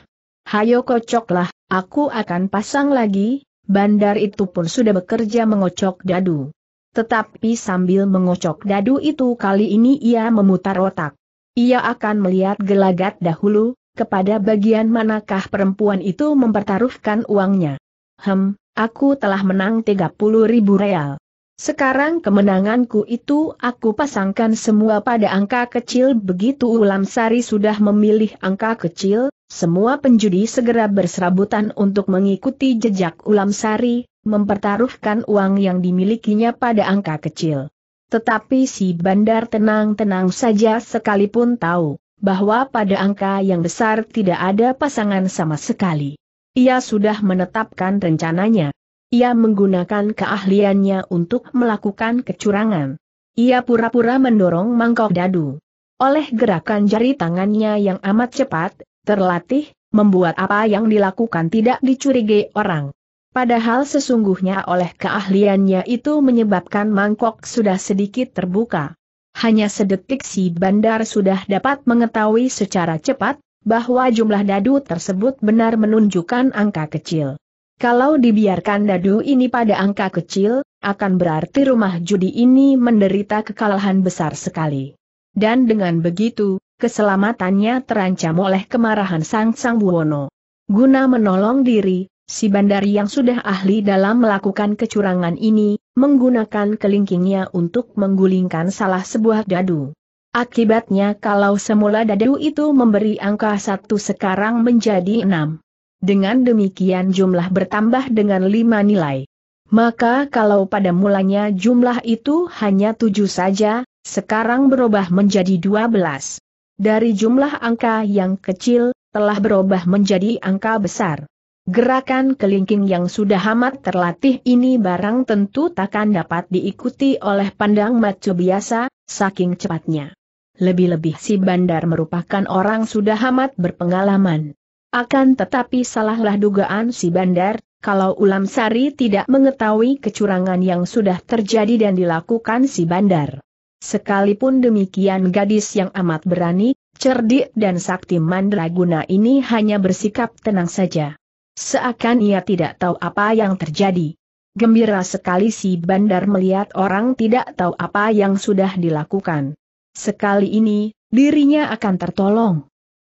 Hayo kocoklah, aku akan pasang lagi, bandar itu pun sudah bekerja mengocok dadu. Tetapi sambil mengocok dadu itu kali ini ia memutar otak. Ia akan melihat gelagat dahulu, kepada bagian manakah perempuan itu mempertaruhkan uangnya. Hem, aku telah menang 30 ribu real. Sekarang kemenanganku itu aku pasangkan semua pada angka kecil begitu Ulam Sari sudah memilih angka kecil, semua penjudi segera berserabutan untuk mengikuti jejak Ulam Sari, mempertaruhkan uang yang dimilikinya pada angka kecil. Tetapi si bandar tenang-tenang saja sekalipun tahu bahwa pada angka yang besar tidak ada pasangan sama sekali. Ia sudah menetapkan rencananya. Ia menggunakan keahliannya untuk melakukan kecurangan. Ia pura-pura mendorong mangkok dadu. Oleh gerakan jari tangannya yang amat cepat, terlatih, membuat apa yang dilakukan tidak dicurigai orang. Padahal sesungguhnya oleh keahliannya itu menyebabkan mangkok sudah sedikit terbuka. Hanya sedetik si bandar sudah dapat mengetahui secara cepat, bahwa jumlah dadu tersebut benar menunjukkan angka kecil. Kalau dibiarkan dadu ini pada angka kecil, akan berarti rumah judi ini menderita kekalahan besar sekali. Dan dengan begitu, keselamatannya terancam oleh kemarahan Sang Sang Buwono. Guna menolong diri, Si bandar yang sudah ahli dalam melakukan kecurangan ini, menggunakan kelingkingnya untuk menggulingkan salah sebuah dadu. Akibatnya kalau semula dadu itu memberi angka satu sekarang menjadi enam. Dengan demikian jumlah bertambah dengan lima nilai. Maka kalau pada mulanya jumlah itu hanya tujuh saja, sekarang berubah menjadi dua belas. Dari jumlah angka yang kecil, telah berubah menjadi angka besar. Gerakan kelingking yang sudah amat terlatih ini barang tentu takkan dapat diikuti oleh pandang macu biasa, saking cepatnya. Lebih-lebih si bandar merupakan orang sudah amat berpengalaman. Akan tetapi salahlah dugaan si bandar, kalau Ulam Sari tidak mengetahui kecurangan yang sudah terjadi dan dilakukan si bandar. Sekalipun demikian gadis yang amat berani, cerdik dan sakti mandraguna ini hanya bersikap tenang saja. Seakan ia tidak tahu apa yang terjadi. Gembira sekali si bandar melihat orang tidak tahu apa yang sudah dilakukan. Sekali ini, dirinya akan tertolong.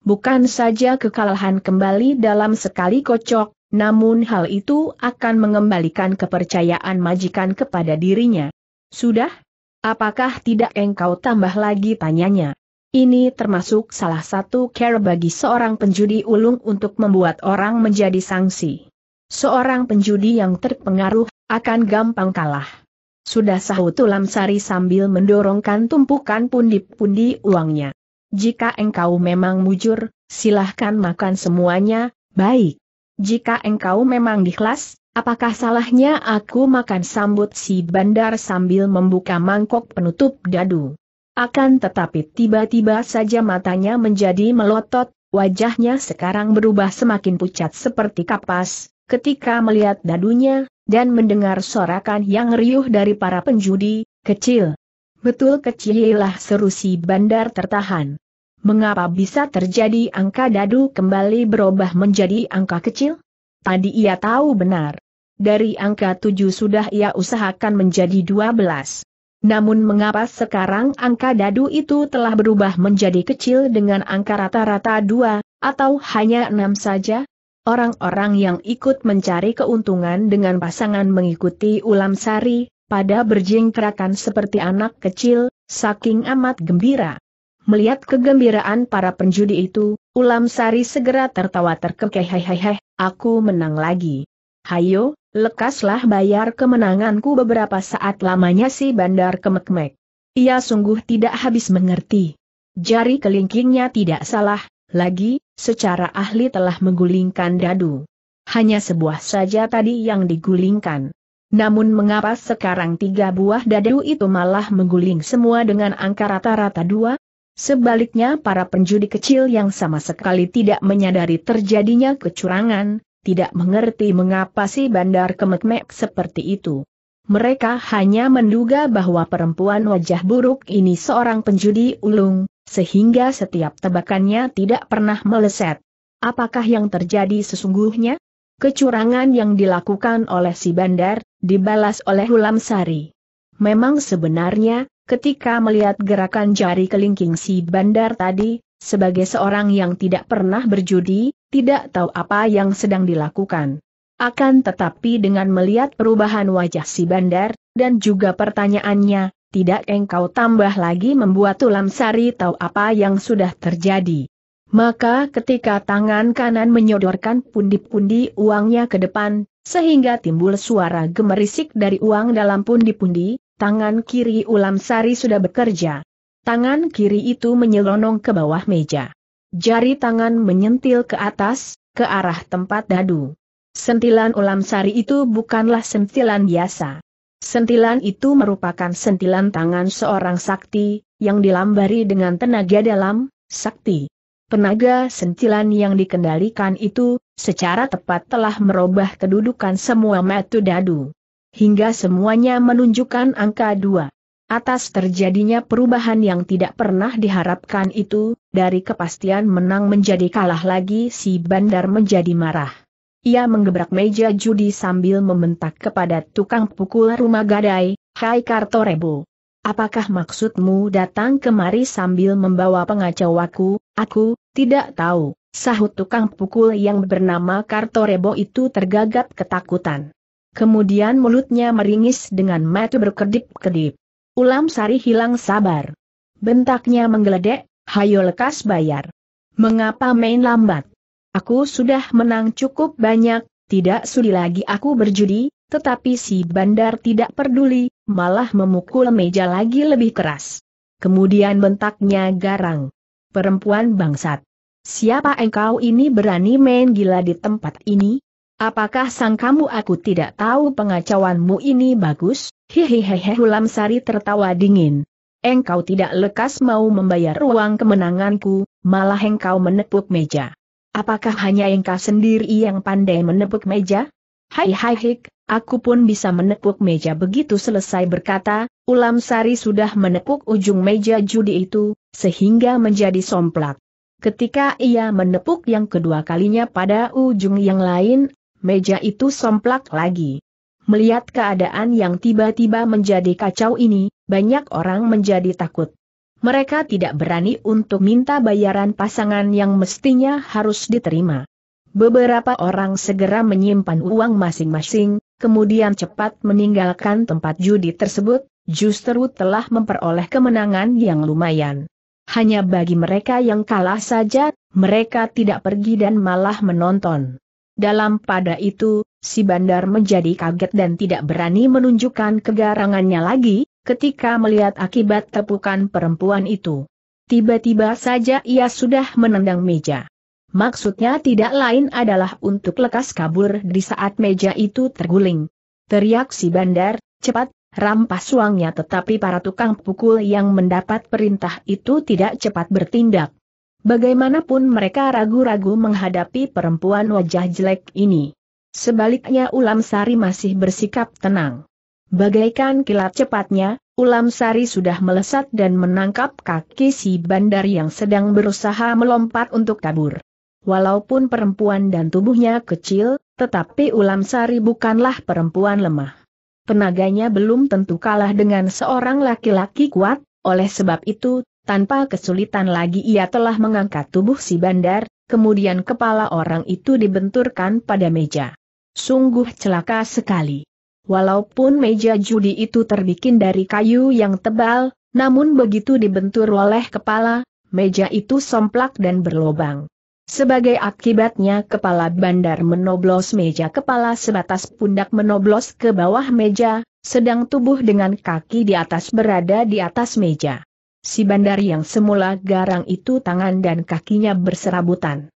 Bukan saja kekalahan kembali dalam sekali kocok, namun hal itu akan mengembalikan kepercayaan majikan kepada dirinya. Sudah? Apakah tidak engkau tambah lagi tanyanya? Ini termasuk salah satu cara bagi seorang penjudi ulung untuk membuat orang menjadi sanksi. Seorang penjudi yang terpengaruh, akan gampang kalah. Sudah sahut Ulam Sari sambil mendorongkan tumpukan pundi-pundi uangnya. Jika engkau memang mujur, silahkan makan semuanya, baik. Jika engkau memang ikhlas, apakah salahnya aku makan sambut si bandar sambil membuka mangkok penutup dadu. Akan tetapi tiba-tiba saja matanya menjadi melotot, wajahnya sekarang berubah semakin pucat seperti kapas, ketika melihat dadunya, dan mendengar sorakan yang riuh dari para penjudi, kecil. Betul kecilah seru si bandar tertahan. Mengapa bisa terjadi angka dadu kembali berubah menjadi angka kecil? Tadi ia tahu benar. Dari angka 7 sudah ia usahakan menjadi 12. Namun mengapa sekarang angka dadu itu telah berubah menjadi kecil dengan angka rata-rata dua, atau hanya enam saja? Orang-orang yang ikut mencari keuntungan dengan pasangan mengikuti ulam sari, pada berjingkrakan seperti anak kecil, saking amat gembira. Melihat kegembiraan para penjudi itu, ulam sari segera tertawa terkekeh hehehe, aku menang lagi. Hayo, Lekaslah bayar kemenanganku beberapa saat lamanya si bandar kemekmek. Ia sungguh tidak habis mengerti. Jari kelingkingnya tidak salah, lagi, secara ahli telah menggulingkan dadu. Hanya sebuah saja tadi yang digulingkan. Namun mengapa sekarang tiga buah dadu itu malah mengguling semua dengan angka rata-rata dua? Sebaliknya para penjudi kecil yang sama sekali tidak menyadari terjadinya kecurangan, tidak mengerti mengapa si bandar kemekmek seperti itu. Mereka hanya menduga bahwa perempuan wajah buruk ini seorang penjudi ulung, sehingga setiap tebakannya tidak pernah meleset. Apakah yang terjadi sesungguhnya? Kecurangan yang dilakukan oleh si bandar, dibalas oleh Ulam Sari. Memang sebenarnya, ketika melihat gerakan jari kelingking si bandar tadi, sebagai seorang yang tidak pernah berjudi, tidak tahu apa yang sedang dilakukan. Akan tetapi dengan melihat perubahan wajah si bandar, dan juga pertanyaannya, tidak engkau tambah lagi membuat Ulam Sari tahu apa yang sudah terjadi. Maka ketika tangan kanan menyodorkan pundi-pundi uangnya ke depan, sehingga timbul suara gemerisik dari uang dalam pundi-pundi, tangan kiri Ulam Sari sudah bekerja. Tangan kiri itu menyelonong ke bawah meja. Jari tangan menyentil ke atas, ke arah tempat dadu. Sentilan ulam sari itu bukanlah sentilan biasa. Sentilan itu merupakan sentilan tangan seorang sakti, yang dilambari dengan tenaga dalam, sakti. Penaga sentilan yang dikendalikan itu, secara tepat telah merubah kedudukan semua metu dadu. Hingga semuanya menunjukkan angka dua. Atas terjadinya perubahan yang tidak pernah diharapkan itu, dari kepastian menang menjadi kalah lagi si bandar menjadi marah. Ia menggebrak meja judi sambil membentak kepada tukang pukul rumah gadai, Hai Kartorebo. Apakah maksudmu datang kemari sambil membawa pengacau aku? Aku, tidak tahu. Sahut tukang pukul yang bernama Kartorebo itu tergagap ketakutan. Kemudian mulutnya meringis dengan mata berkedip-kedip. Ulam Sari hilang sabar. Bentaknya menggeledek, Hayo lekas bayar. Mengapa main lambat? Aku sudah menang cukup banyak, tidak sudi lagi aku berjudi, tetapi si bandar tidak peduli, malah memukul meja lagi lebih keras. Kemudian bentaknya garang. Perempuan bangsat. Siapa engkau ini berani main gila di tempat ini? Apakah sang kamu aku tidak tahu pengacauanmu ini bagus? Hihihehe Sari tertawa dingin engkau tidak lekas mau membayar uang kemenanganku, malah engkau menepuk meja. Apakah hanya engkau sendiri yang pandai menepuk meja? Hai hai hik, aku pun bisa menepuk meja begitu selesai berkata, Ulam Sari sudah menepuk ujung meja judi itu, sehingga menjadi somplak. Ketika ia menepuk yang kedua kalinya pada ujung yang lain, meja itu somplak lagi. Melihat keadaan yang tiba-tiba menjadi kacau ini, banyak orang menjadi takut. Mereka tidak berani untuk minta bayaran pasangan yang mestinya harus diterima. Beberapa orang segera menyimpan uang masing-masing, kemudian cepat meninggalkan tempat judi tersebut, justru telah memperoleh kemenangan yang lumayan. Hanya bagi mereka yang kalah saja, mereka tidak pergi dan malah menonton. Dalam pada itu, Si bandar menjadi kaget dan tidak berani menunjukkan kegarangannya lagi, ketika melihat akibat tepukan perempuan itu. Tiba-tiba saja ia sudah menendang meja. Maksudnya tidak lain adalah untuk lekas kabur di saat meja itu terguling. Teriak si bandar, cepat, rampas uangnya tetapi para tukang pukul yang mendapat perintah itu tidak cepat bertindak. Bagaimanapun mereka ragu-ragu menghadapi perempuan wajah jelek ini. Sebaliknya Ulam Sari masih bersikap tenang. Bagaikan kilat cepatnya, Ulam Sari sudah melesat dan menangkap kaki si bandar yang sedang berusaha melompat untuk kabur. Walaupun perempuan dan tubuhnya kecil, tetapi Ulam Sari bukanlah perempuan lemah. Tenaganya belum tentu kalah dengan seorang laki-laki kuat, oleh sebab itu, tanpa kesulitan lagi ia telah mengangkat tubuh si bandar, kemudian kepala orang itu dibenturkan pada meja. Sungguh celaka sekali. Walaupun meja judi itu terbikin dari kayu yang tebal, namun begitu dibentur oleh kepala, meja itu somplak dan berlobang. Sebagai akibatnya kepala bandar menoblos meja kepala sebatas pundak menoblos ke bawah meja, sedang tubuh dengan kaki di atas berada di atas meja. Si bandar yang semula garang itu tangan dan kakinya berserabutan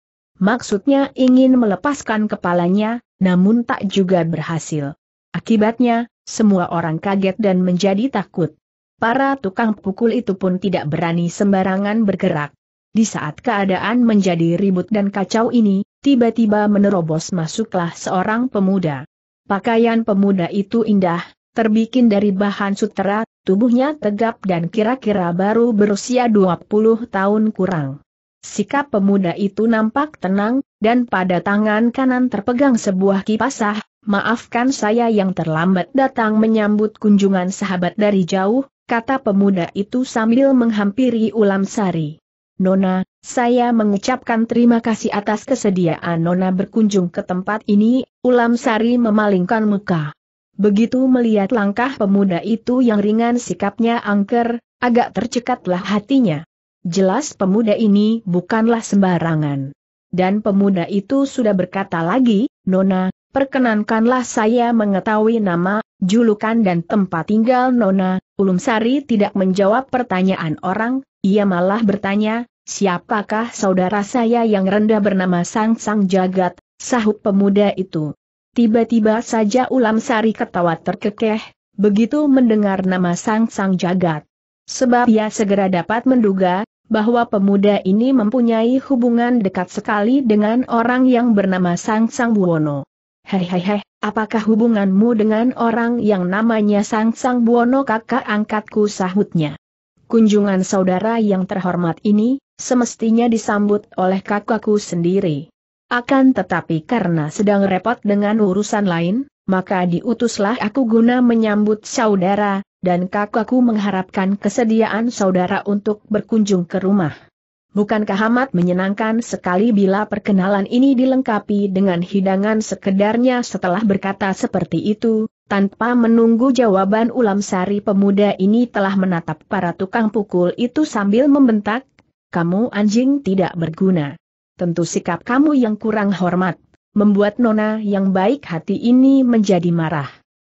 maksudnya ingin melepaskan kepalanya, namun tak juga berhasil. Akibatnya, semua orang kaget dan menjadi takut. Para tukang pukul itu pun tidak berani sembarangan bergerak. Di saat keadaan menjadi ribut dan kacau ini, tiba-tiba menerobos masuklah seorang pemuda. Pakaian pemuda itu indah, terbikin dari bahan sutera, tubuhnya tegap dan kira-kira baru berusia 20 tahun kurang. Sikap pemuda itu nampak tenang, dan pada tangan kanan terpegang sebuah kipasah, maafkan saya yang terlambat datang menyambut kunjungan sahabat dari jauh, kata pemuda itu sambil menghampiri ulam sari. Nona, saya mengucapkan terima kasih atas kesediaan Nona berkunjung ke tempat ini, ulam sari memalingkan muka. Begitu melihat langkah pemuda itu yang ringan sikapnya angker, agak tercekatlah hatinya. Jelas pemuda ini bukanlah sembarangan. Dan pemuda itu sudah berkata lagi, Nona, perkenankanlah saya mengetahui nama, julukan dan tempat tinggal Nona. Sari tidak menjawab pertanyaan orang, ia malah bertanya, siapakah saudara saya yang rendah bernama Sang Sang Jagat, sahut pemuda itu. Tiba-tiba saja Sari ketawa terkekeh, begitu mendengar nama Sang Sang Jagat. Sebab ia segera dapat menduga, bahwa pemuda ini mempunyai hubungan dekat sekali dengan orang yang bernama Sang Sang Buwono. Hehehe, apakah hubunganmu dengan orang yang namanya Sang Sang Buwono kakak angkatku sahutnya? Kunjungan saudara yang terhormat ini, semestinya disambut oleh kakakku sendiri. Akan tetapi karena sedang repot dengan urusan lain, maka diutuslah aku guna menyambut saudara, dan kakakku mengharapkan kesediaan saudara untuk berkunjung ke rumah. Bukankah amat menyenangkan sekali bila perkenalan ini dilengkapi dengan hidangan sekedarnya setelah berkata seperti itu, tanpa menunggu jawaban ulam sari pemuda ini telah menatap para tukang pukul itu sambil membentak, kamu anjing tidak berguna. Tentu sikap kamu yang kurang hormat, membuat nona yang baik hati ini menjadi marah.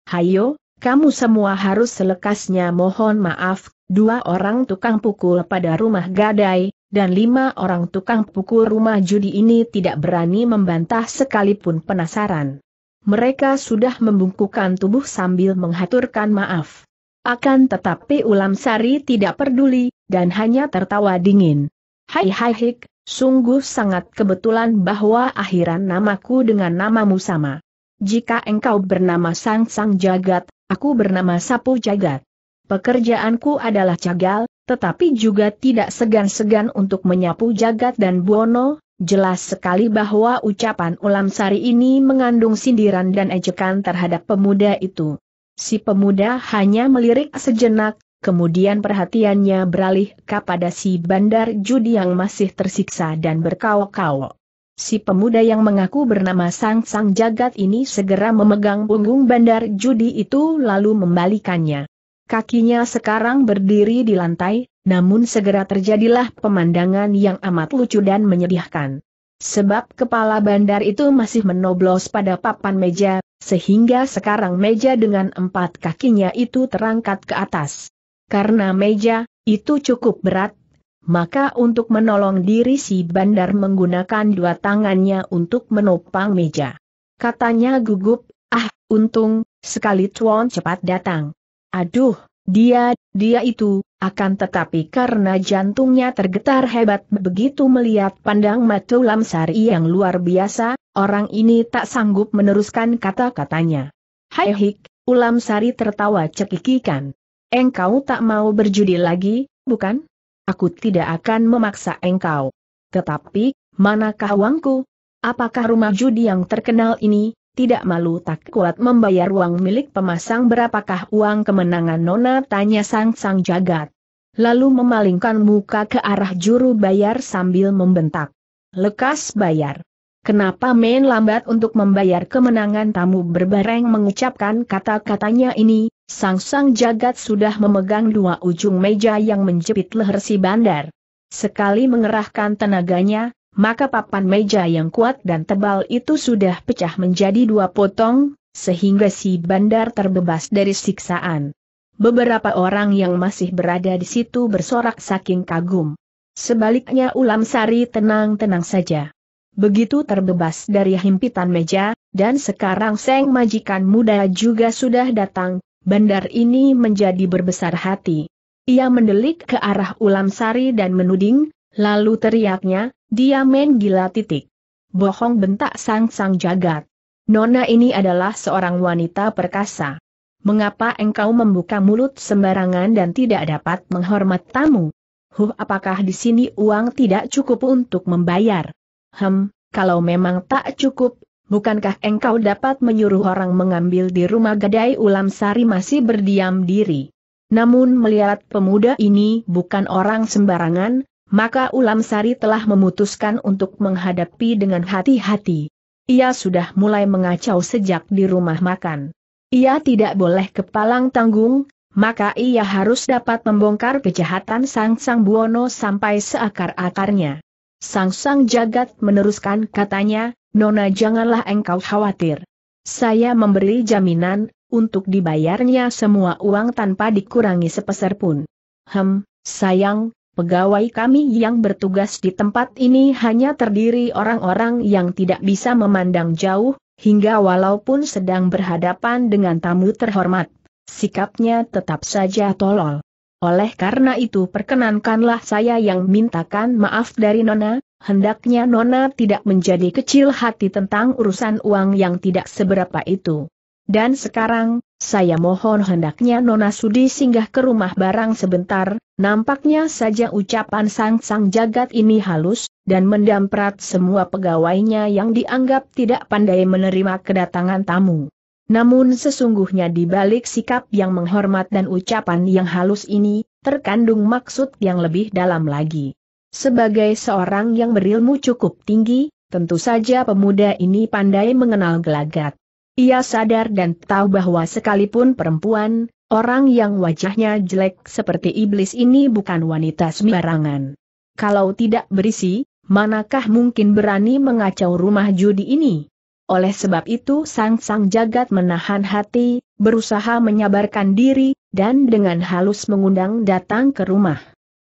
Hayo, kamu semua harus selekasnya mohon maaf, dua orang tukang pukul pada rumah gadai, dan lima orang tukang pukul rumah judi ini tidak berani membantah sekalipun penasaran. Mereka sudah membungkukan tubuh sambil menghaturkan maaf. Akan tetapi Ulam Sari tidak peduli, dan hanya tertawa dingin. Hai hai hik, sungguh sangat kebetulan bahwa akhiran namaku dengan namamu sama. Jika engkau bernama Sang Sang Jagat, Aku bernama Sapu Jagat. Pekerjaanku adalah cagal, tetapi juga tidak segan-segan untuk menyapu jagat dan buono, jelas sekali bahwa ucapan ulam sari ini mengandung sindiran dan ejekan terhadap pemuda itu. Si pemuda hanya melirik sejenak, kemudian perhatiannya beralih kepada si bandar judi yang masih tersiksa dan berkawok-kawok. Si pemuda yang mengaku bernama Sang Sang Jagat ini segera memegang punggung bandar judi itu lalu membalikannya. Kakinya sekarang berdiri di lantai, namun segera terjadilah pemandangan yang amat lucu dan menyedihkan. Sebab kepala bandar itu masih menoblos pada papan meja, sehingga sekarang meja dengan empat kakinya itu terangkat ke atas. Karena meja, itu cukup berat, maka untuk menolong diri si bandar menggunakan dua tangannya untuk menopang meja. Katanya gugup, ah, untung, sekali cuan cepat datang. Aduh, dia, dia itu, akan tetapi karena jantungnya tergetar hebat begitu melihat pandang Matu Lamsari yang luar biasa, orang ini tak sanggup meneruskan kata-katanya. Hai hik, Ulam Sari tertawa cekikikan. Engkau tak mau berjudi lagi, bukan? aku tidak akan memaksa engkau. Tetapi, manakah uangku? Apakah rumah judi yang terkenal ini, tidak malu tak kuat membayar uang milik pemasang berapakah uang kemenangan Nona tanya sang-sang jagat. Lalu memalingkan muka ke arah juru bayar sambil membentak. Lekas bayar. Kenapa main lambat untuk membayar kemenangan tamu berbareng mengucapkan kata-katanya ini, sang-sang jagat sudah memegang dua ujung meja yang menjepit leher si bandar. Sekali mengerahkan tenaganya, maka papan meja yang kuat dan tebal itu sudah pecah menjadi dua potong, sehingga si bandar terbebas dari siksaan. Beberapa orang yang masih berada di situ bersorak saking kagum. Sebaliknya Ulam Sari tenang-tenang saja begitu terbebas dari himpitan meja, dan sekarang Seng Majikan Muda juga sudah datang, bandar ini menjadi berbesar hati. Ia mendelik ke arah Ulam Sari dan menuding, lalu teriaknya, dia main gila titik. Bohong bentak sang-sang jagat. Nona ini adalah seorang wanita perkasa. Mengapa engkau membuka mulut sembarangan dan tidak dapat menghormat tamu? Huh apakah di sini uang tidak cukup untuk membayar? Hem, kalau memang tak cukup, bukankah engkau dapat menyuruh orang mengambil di rumah gadai ulam sari masih berdiam diri? Namun melihat pemuda ini bukan orang sembarangan, maka ulam sari telah memutuskan untuk menghadapi dengan hati-hati. Ia sudah mulai mengacau sejak di rumah makan. Ia tidak boleh kepalang tanggung, maka ia harus dapat membongkar kejahatan Sang Sang Buono sampai seakar-akarnya. Sang-sang jagat meneruskan katanya, Nona janganlah engkau khawatir. Saya memberi jaminan, untuk dibayarnya semua uang tanpa dikurangi sepeser pun. Hem, sayang, pegawai kami yang bertugas di tempat ini hanya terdiri orang-orang yang tidak bisa memandang jauh, hingga walaupun sedang berhadapan dengan tamu terhormat. Sikapnya tetap saja tolol. Oleh karena itu perkenankanlah saya yang mintakan maaf dari Nona, hendaknya Nona tidak menjadi kecil hati tentang urusan uang yang tidak seberapa itu. Dan sekarang, saya mohon hendaknya Nona Sudi singgah ke rumah barang sebentar, nampaknya saja ucapan sang-sang jagat ini halus, dan mendamprat semua pegawainya yang dianggap tidak pandai menerima kedatangan tamu. Namun sesungguhnya di balik sikap yang menghormat dan ucapan yang halus ini, terkandung maksud yang lebih dalam lagi. Sebagai seorang yang berilmu cukup tinggi, tentu saja pemuda ini pandai mengenal gelagat. Ia sadar dan tahu bahwa sekalipun perempuan, orang yang wajahnya jelek seperti iblis ini bukan wanita sembarangan. Kalau tidak berisi, manakah mungkin berani mengacau rumah judi ini? Oleh sebab itu sang-sang jagat menahan hati, berusaha menyabarkan diri, dan dengan halus mengundang datang ke rumah.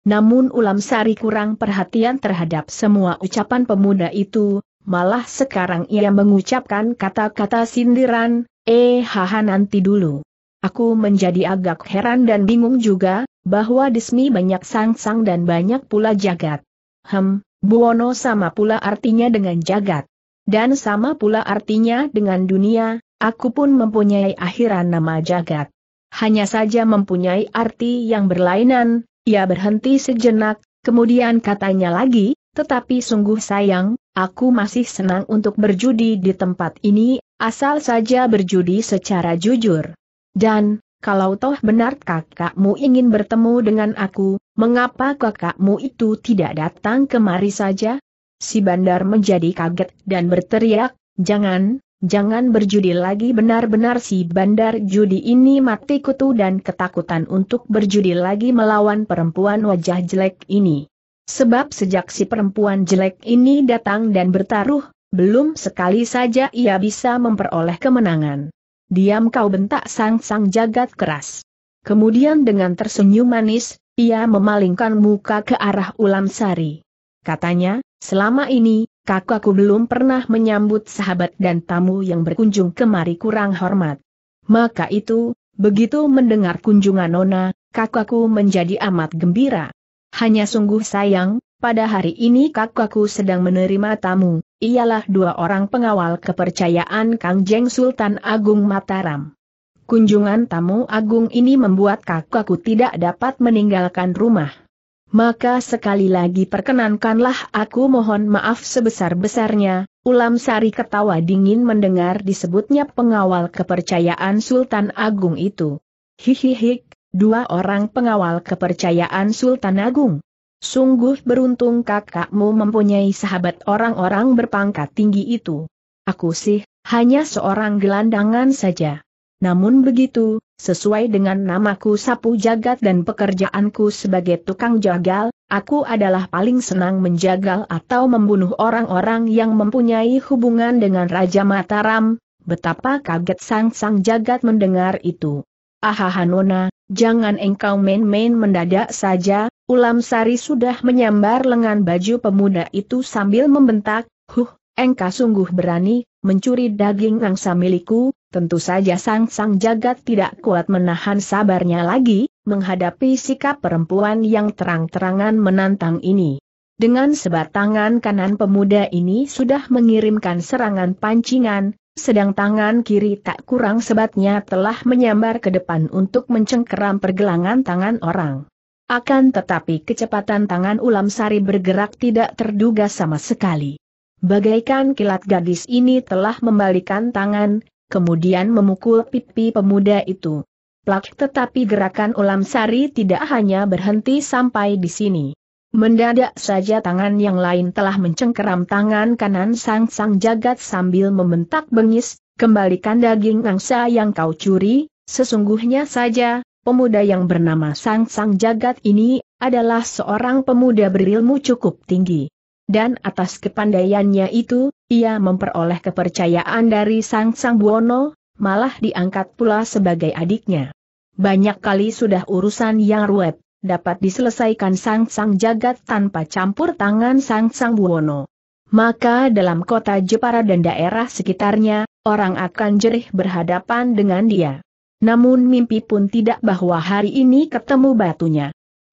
Namun Ulam Sari kurang perhatian terhadap semua ucapan pemuda itu, malah sekarang ia mengucapkan kata-kata sindiran, eh haha nanti dulu. Aku menjadi agak heran dan bingung juga, bahwa di banyak sang-sang dan banyak pula jagat. Hem, buono sama pula artinya dengan jagat. Dan sama pula artinya dengan dunia, aku pun mempunyai akhiran nama jagat. Hanya saja mempunyai arti yang berlainan, ia berhenti sejenak, kemudian katanya lagi, tetapi sungguh sayang, aku masih senang untuk berjudi di tempat ini, asal saja berjudi secara jujur. Dan, kalau toh benar kakakmu ingin bertemu dengan aku, mengapa kakakmu itu tidak datang kemari saja? Si bandar menjadi kaget dan berteriak, jangan, jangan berjudi lagi benar-benar si bandar judi ini mati kutu dan ketakutan untuk berjudi lagi melawan perempuan wajah jelek ini. Sebab sejak si perempuan jelek ini datang dan bertaruh, belum sekali saja ia bisa memperoleh kemenangan. Diam kau bentak sang-sang jagat keras. Kemudian dengan tersenyum manis, ia memalingkan muka ke arah ulam sari. Katanya, selama ini, kakakku belum pernah menyambut sahabat dan tamu yang berkunjung kemari kurang hormat. Maka itu, begitu mendengar kunjungan Nona, kakakku menjadi amat gembira. Hanya sungguh sayang, pada hari ini kakakku sedang menerima tamu, ialah dua orang pengawal kepercayaan Kang Jeng Sultan Agung Mataram. Kunjungan tamu agung ini membuat kakakku tidak dapat meninggalkan rumah maka sekali lagi perkenankanlah aku mohon maaf sebesar-besarnya, Ulam Sari ketawa dingin mendengar disebutnya pengawal kepercayaan Sultan Agung itu. Hihihik, dua orang pengawal kepercayaan Sultan Agung. Sungguh beruntung kakakmu mempunyai sahabat orang-orang berpangkat tinggi itu. Aku sih, hanya seorang gelandangan saja. Namun begitu, sesuai dengan namaku sapu jagat dan pekerjaanku sebagai tukang jagal, aku adalah paling senang menjagal atau membunuh orang-orang yang mempunyai hubungan dengan Raja Mataram, betapa kaget sang-sang jagat mendengar itu. Nona, jangan engkau main-main mendadak saja, ulam sari sudah menyambar lengan baju pemuda itu sambil membentak, huh, engkau sungguh berani, mencuri daging angsa milikku, Tentu saja sang-sang jagat tidak kuat menahan sabarnya lagi, menghadapi sikap perempuan yang terang-terangan menantang ini. Dengan sebatangan kanan pemuda ini sudah mengirimkan serangan pancingan, sedang tangan kiri tak kurang sebatnya telah menyambar ke depan untuk mencengkeram pergelangan tangan orang. Akan tetapi kecepatan tangan ulam sari bergerak tidak terduga sama sekali. Bagaikan kilat gadis ini telah membalikan tangan, kemudian memukul pipi pemuda itu. Plak tetapi gerakan ulam sari tidak hanya berhenti sampai di sini. Mendadak saja tangan yang lain telah mencengkeram tangan kanan sang-sang jagat sambil membentak bengis, kembalikan daging angsa yang kau curi, sesungguhnya saja, pemuda yang bernama sang-sang jagat ini, adalah seorang pemuda berilmu cukup tinggi dan atas kepandaiannya itu, ia memperoleh kepercayaan dari Sang Sang Buono, malah diangkat pula sebagai adiknya. Banyak kali sudah urusan yang ruwet, dapat diselesaikan Sang Sang Jagat tanpa campur tangan Sang Sang Buono. Maka dalam kota Jepara dan daerah sekitarnya, orang akan jerih berhadapan dengan dia. Namun mimpi pun tidak bahwa hari ini ketemu batunya.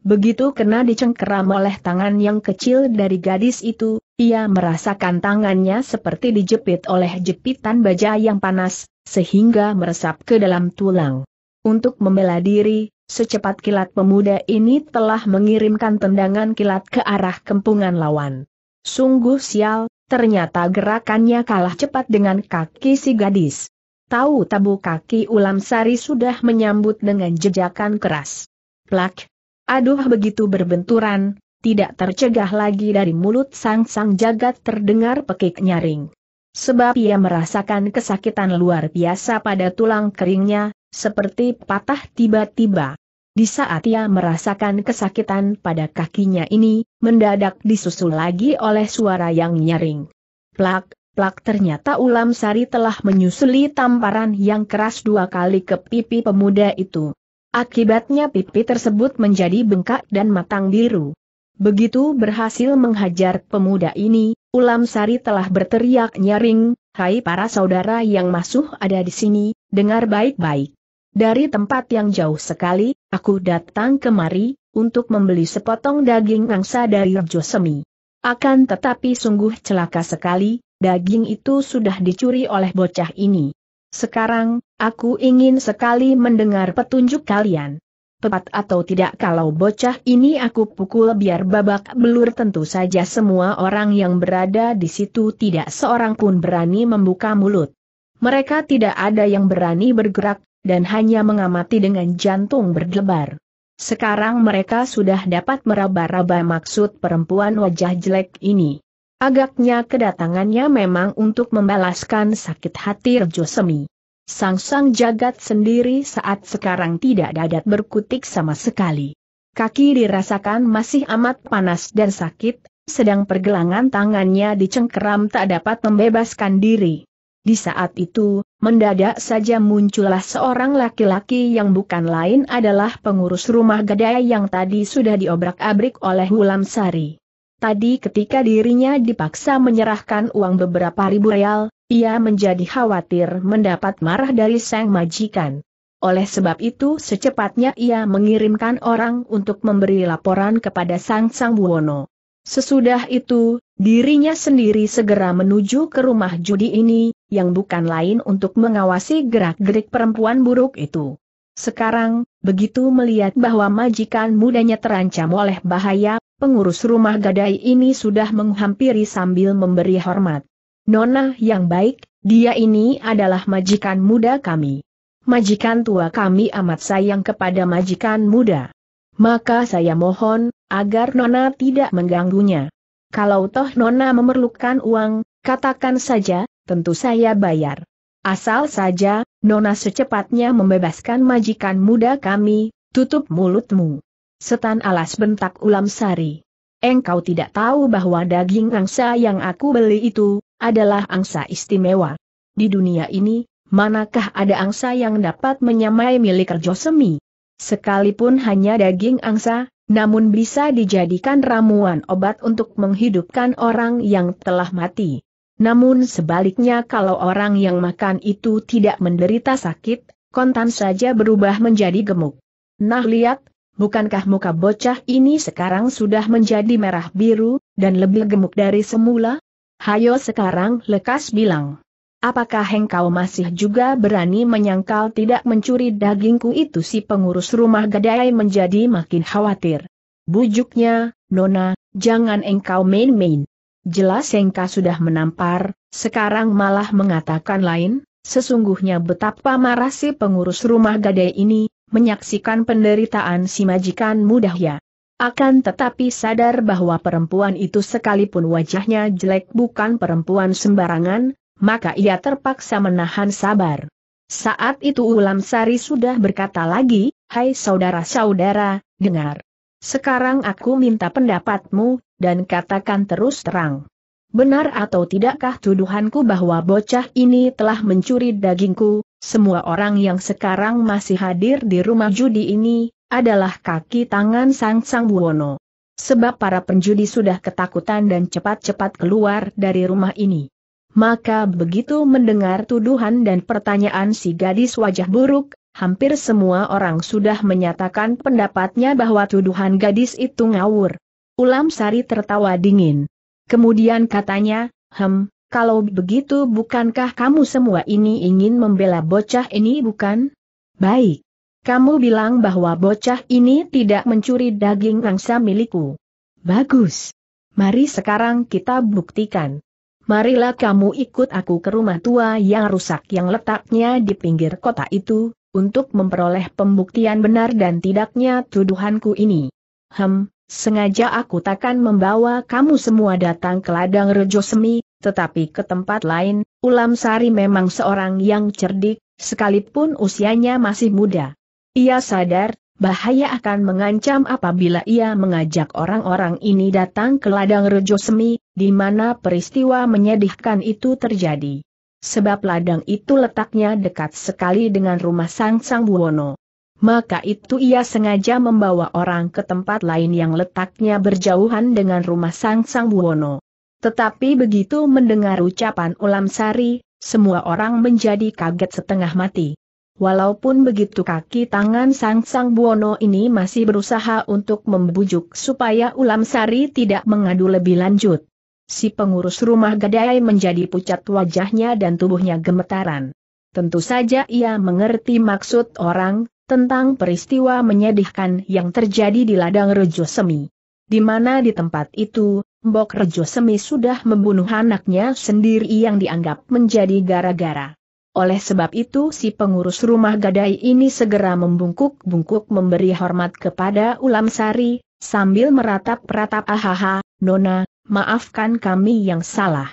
Begitu kena dicengkeram oleh tangan yang kecil dari gadis itu, ia merasakan tangannya seperti dijepit oleh jepitan baja yang panas, sehingga meresap ke dalam tulang. Untuk membela diri, secepat kilat pemuda ini telah mengirimkan tendangan kilat ke arah kempungan lawan. Sungguh sial, ternyata gerakannya kalah cepat dengan kaki si gadis. Tahu tabu kaki ulam sari sudah menyambut dengan jejakan keras. Plak, Aduh begitu berbenturan, tidak tercegah lagi dari mulut sang-sang jagat terdengar pekik nyaring. Sebab ia merasakan kesakitan luar biasa pada tulang keringnya, seperti patah tiba-tiba. Di saat ia merasakan kesakitan pada kakinya ini, mendadak disusul lagi oleh suara yang nyaring. Plak, plak ternyata ulam sari telah menyusuli tamparan yang keras dua kali ke pipi pemuda itu. Akibatnya pipi tersebut menjadi bengkak dan matang biru. Begitu berhasil menghajar pemuda ini, Ulam Sari telah berteriak nyaring, Hai para saudara yang masuk ada di sini, dengar baik-baik. Dari tempat yang jauh sekali, aku datang kemari, untuk membeli sepotong daging angsa dari Josemi. Akan tetapi sungguh celaka sekali, daging itu sudah dicuri oleh bocah ini. Sekarang, Aku ingin sekali mendengar petunjuk kalian. Tepat atau tidak kalau bocah ini aku pukul biar babak belur tentu saja semua orang yang berada di situ tidak seorang pun berani membuka mulut. Mereka tidak ada yang berani bergerak, dan hanya mengamati dengan jantung berdebar. Sekarang mereka sudah dapat meraba-raba maksud perempuan wajah jelek ini. Agaknya kedatangannya memang untuk membalaskan sakit hati Rejo Semi. Sang-sang jagat sendiri saat sekarang tidak dadat berkutik sama sekali. Kaki dirasakan masih amat panas dan sakit, sedang pergelangan tangannya dicengkeram tak dapat membebaskan diri. Di saat itu, mendadak saja muncullah seorang laki-laki yang bukan lain adalah pengurus rumah gadai yang tadi sudah diobrak-abrik oleh Hulam Sari. Tadi ketika dirinya dipaksa menyerahkan uang beberapa ribu real, ia menjadi khawatir mendapat marah dari sang majikan. Oleh sebab itu secepatnya ia mengirimkan orang untuk memberi laporan kepada Sang Sang Buwono. Sesudah itu, dirinya sendiri segera menuju ke rumah judi ini, yang bukan lain untuk mengawasi gerak-gerik perempuan buruk itu. Sekarang, begitu melihat bahwa majikan mudanya terancam oleh bahaya, pengurus rumah gadai ini sudah menghampiri sambil memberi hormat. Nona yang baik, dia ini adalah majikan muda kami. Majikan tua kami amat sayang kepada majikan muda. Maka saya mohon, agar Nona tidak mengganggunya. Kalau toh Nona memerlukan uang, katakan saja, tentu saya bayar. Asal saja, Nona secepatnya membebaskan majikan muda kami, tutup mulutmu. Setan alas bentak ulam sari. Engkau tidak tahu bahwa daging angsa yang aku beli itu, adalah angsa istimewa. Di dunia ini, manakah ada angsa yang dapat menyamai milik Josemi? Sekalipun hanya daging angsa, namun bisa dijadikan ramuan obat untuk menghidupkan orang yang telah mati. Namun sebaliknya kalau orang yang makan itu tidak menderita sakit, kontan saja berubah menjadi gemuk. Nah lihat, Bukankah muka bocah ini sekarang sudah menjadi merah biru, dan lebih gemuk dari semula? Hayo sekarang lekas bilang. Apakah engkau masih juga berani menyangkal tidak mencuri dagingku itu si pengurus rumah gadai menjadi makin khawatir. Bujuknya, Nona, jangan engkau main-main. Jelas engkau sudah menampar, sekarang malah mengatakan lain, sesungguhnya betapa marah si pengurus rumah gadai ini, menyaksikan penderitaan si majikan mudah ya. Akan tetapi sadar bahwa perempuan itu sekalipun wajahnya jelek bukan perempuan sembarangan, maka ia terpaksa menahan sabar. Saat itu Ulam Sari sudah berkata lagi, Hai saudara-saudara, dengar. Sekarang aku minta pendapatmu, dan katakan terus terang. Benar atau tidakkah tuduhanku bahwa bocah ini telah mencuri dagingku, semua orang yang sekarang masih hadir di rumah judi ini, adalah kaki tangan Sang Sang Buwono. Sebab para penjudi sudah ketakutan dan cepat-cepat keluar dari rumah ini. Maka begitu mendengar tuduhan dan pertanyaan si gadis wajah buruk, hampir semua orang sudah menyatakan pendapatnya bahwa tuduhan gadis itu ngawur. Ulam Sari tertawa dingin. Kemudian katanya, hem, kalau begitu bukankah kamu semua ini ingin membela bocah ini bukan? Baik. Kamu bilang bahwa bocah ini tidak mencuri daging angsa milikku. Bagus. Mari sekarang kita buktikan. Marilah kamu ikut aku ke rumah tua yang rusak yang letaknya di pinggir kota itu, untuk memperoleh pembuktian benar dan tidaknya tuduhanku ini. Hem, sengaja aku takkan membawa kamu semua datang ke ladang rejo semi, tetapi ke tempat lain, Ulam Sari memang seorang yang cerdik, sekalipun usianya masih muda. Ia sadar, bahaya akan mengancam apabila ia mengajak orang-orang ini datang ke ladang Rejo Semi, di mana peristiwa menyedihkan itu terjadi. Sebab ladang itu letaknya dekat sekali dengan rumah Sang Sang Buwono. Maka itu ia sengaja membawa orang ke tempat lain yang letaknya berjauhan dengan rumah Sang Sang Buwono. Tetapi begitu mendengar ucapan Ulam Sari, semua orang menjadi kaget setengah mati. Walaupun begitu kaki tangan Sang Sang Buono ini masih berusaha untuk membujuk supaya Ulam Sari tidak mengadu lebih lanjut. Si pengurus rumah gadai menjadi pucat wajahnya dan tubuhnya gemetaran. Tentu saja ia mengerti maksud orang, tentang peristiwa menyedihkan yang terjadi di ladang rejo semi. Di mana di tempat itu, Mbok Rejo Semi sudah membunuh anaknya sendiri yang dianggap menjadi gara-gara. Oleh sebab itu si pengurus rumah gadai ini segera membungkuk-bungkuk memberi hormat kepada Ulam Sari, sambil meratap-ratap ahaha, Nona, maafkan kami yang salah.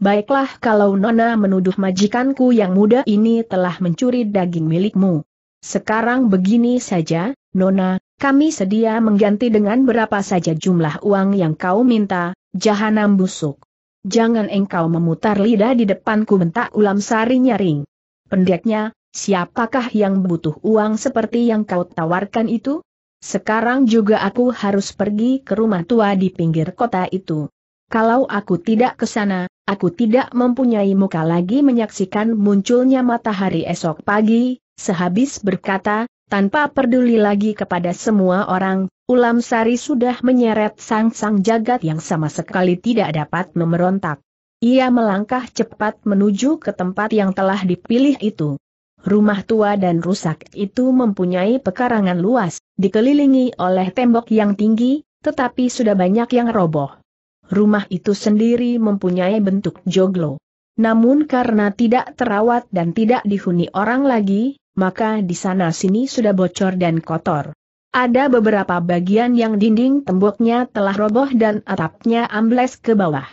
Baiklah kalau Nona menuduh majikanku yang muda ini telah mencuri daging milikmu. Sekarang begini saja, Nona, kami sedia mengganti dengan berapa saja jumlah uang yang kau minta, jahanam busuk. Jangan engkau memutar lidah di depanku bentak ulam sari nyaring. Pendeknya, siapakah yang butuh uang seperti yang kau tawarkan itu? Sekarang juga aku harus pergi ke rumah tua di pinggir kota itu. Kalau aku tidak ke sana, aku tidak mempunyai muka lagi menyaksikan munculnya matahari esok pagi, sehabis berkata, tanpa peduli lagi kepada semua orang, Ulam Sari sudah menyeret sang-sang jagat yang sama sekali tidak dapat memberontak. Ia melangkah cepat menuju ke tempat yang telah dipilih itu. Rumah tua dan rusak itu mempunyai pekarangan luas, dikelilingi oleh tembok yang tinggi, tetapi sudah banyak yang roboh. Rumah itu sendiri mempunyai bentuk joglo. Namun karena tidak terawat dan tidak dihuni orang lagi, maka di sana sini sudah bocor dan kotor. Ada beberapa bagian yang dinding temboknya telah roboh dan atapnya ambles ke bawah.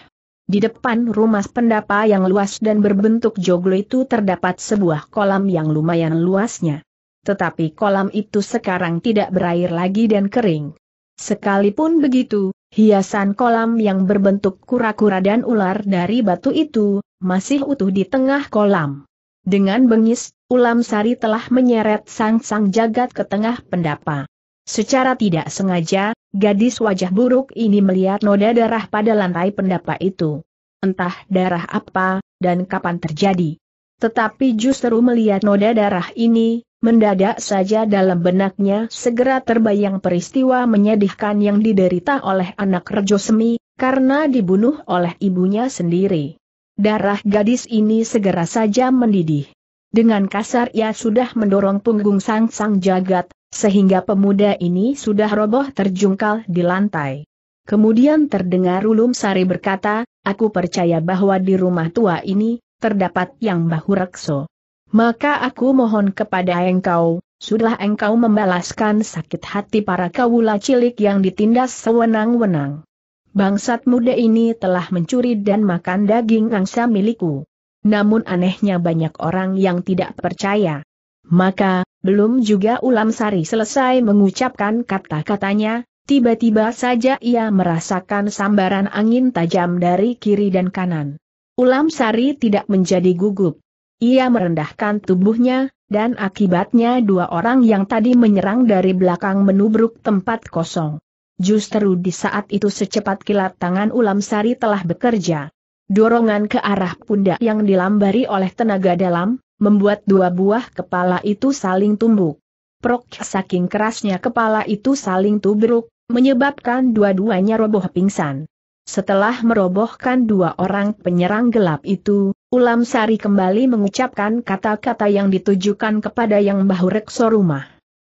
Di depan rumah pendapa yang luas dan berbentuk joglo itu terdapat sebuah kolam yang lumayan luasnya. Tetapi kolam itu sekarang tidak berair lagi dan kering. Sekalipun begitu, hiasan kolam yang berbentuk kura-kura dan ular dari batu itu, masih utuh di tengah kolam. Dengan bengis, Ulam Sari telah menyeret sang-sang jagat ke tengah pendapa. Secara tidak sengaja, gadis wajah buruk ini melihat noda darah pada lantai pendapa itu. Entah darah apa, dan kapan terjadi. Tetapi justru melihat noda darah ini, mendadak saja dalam benaknya segera terbayang peristiwa menyedihkan yang diderita oleh anak Rejo Semi, karena dibunuh oleh ibunya sendiri. Darah gadis ini segera saja mendidih. Dengan kasar ia sudah mendorong punggung sang sang jagat, sehingga pemuda ini sudah roboh terjungkal di lantai. Kemudian terdengar Ulum Sari berkata, aku percaya bahwa di rumah tua ini, terdapat yang bahu rekso. Maka aku mohon kepada engkau, sudah engkau membalaskan sakit hati para kawula cilik yang ditindas sewenang-wenang. Bangsat muda ini telah mencuri dan makan daging angsa milikku namun anehnya banyak orang yang tidak percaya. Maka, belum juga Ulam Sari selesai mengucapkan kata-katanya, tiba-tiba saja ia merasakan sambaran angin tajam dari kiri dan kanan. Ulam Sari tidak menjadi gugup. Ia merendahkan tubuhnya, dan akibatnya dua orang yang tadi menyerang dari belakang menubruk tempat kosong. Justru di saat itu secepat kilat tangan Ulam Sari telah bekerja. Dorongan ke arah pundak yang dilambari oleh tenaga dalam, membuat dua buah kepala itu saling tumbuk. Prok saking kerasnya kepala itu saling tubruk, menyebabkan dua-duanya roboh pingsan. Setelah merobohkan dua orang penyerang gelap itu, Ulam Sari kembali mengucapkan kata-kata yang ditujukan kepada Yang Bahu Rekso rumah.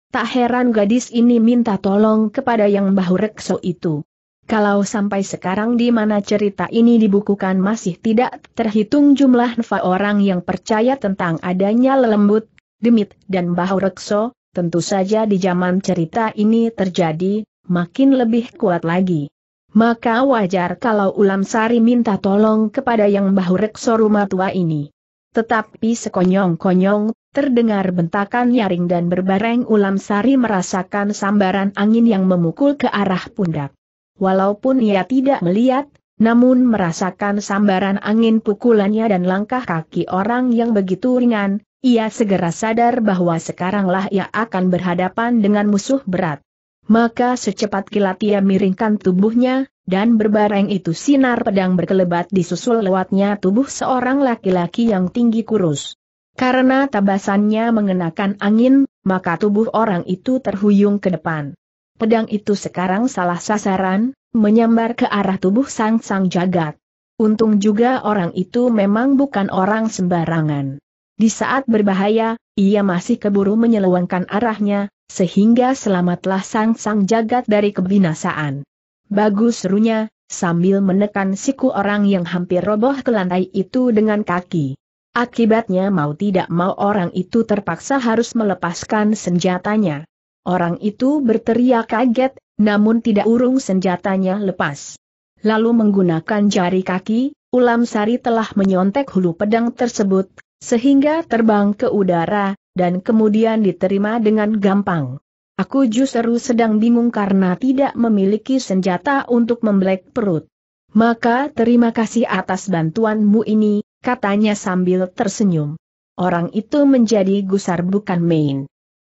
Tak heran gadis ini minta tolong kepada Yang Bahu Rekso itu. Kalau sampai sekarang di mana cerita ini dibukukan masih tidak terhitung jumlah nfa orang yang percaya tentang adanya lelembut, demit, dan bahurekso, tentu saja di zaman cerita ini terjadi, makin lebih kuat lagi. Maka wajar kalau Ulam Sari minta tolong kepada yang bahurekso rumah tua ini. Tetapi sekonyong-konyong, terdengar bentakan nyaring dan berbareng Ulam Sari merasakan sambaran angin yang memukul ke arah pundak. Walaupun ia tidak melihat, namun merasakan sambaran angin pukulannya dan langkah kaki orang yang begitu ringan, ia segera sadar bahwa sekaranglah ia akan berhadapan dengan musuh berat. Maka secepat kilat ia miringkan tubuhnya, dan berbareng itu sinar pedang berkelebat disusul lewatnya tubuh seorang laki-laki yang tinggi kurus. Karena tabasannya mengenakan angin, maka tubuh orang itu terhuyung ke depan pedang itu sekarang salah sasaran, menyambar ke arah tubuh sang-sang jagat. Untung juga orang itu memang bukan orang sembarangan. Di saat berbahaya, ia masih keburu menyelewengkan arahnya, sehingga selamatlah sang-sang jagat dari kebinasaan. Bagus serunya, sambil menekan siku orang yang hampir roboh ke lantai itu dengan kaki. Akibatnya mau tidak mau orang itu terpaksa harus melepaskan senjatanya. Orang itu berteriak kaget, namun tidak urung senjatanya lepas. Lalu menggunakan jari kaki, ulam sari telah menyontek hulu pedang tersebut, sehingga terbang ke udara, dan kemudian diterima dengan gampang. Aku justru sedang bingung karena tidak memiliki senjata untuk membelek perut. Maka terima kasih atas bantuanmu ini, katanya sambil tersenyum. Orang itu menjadi gusar bukan main.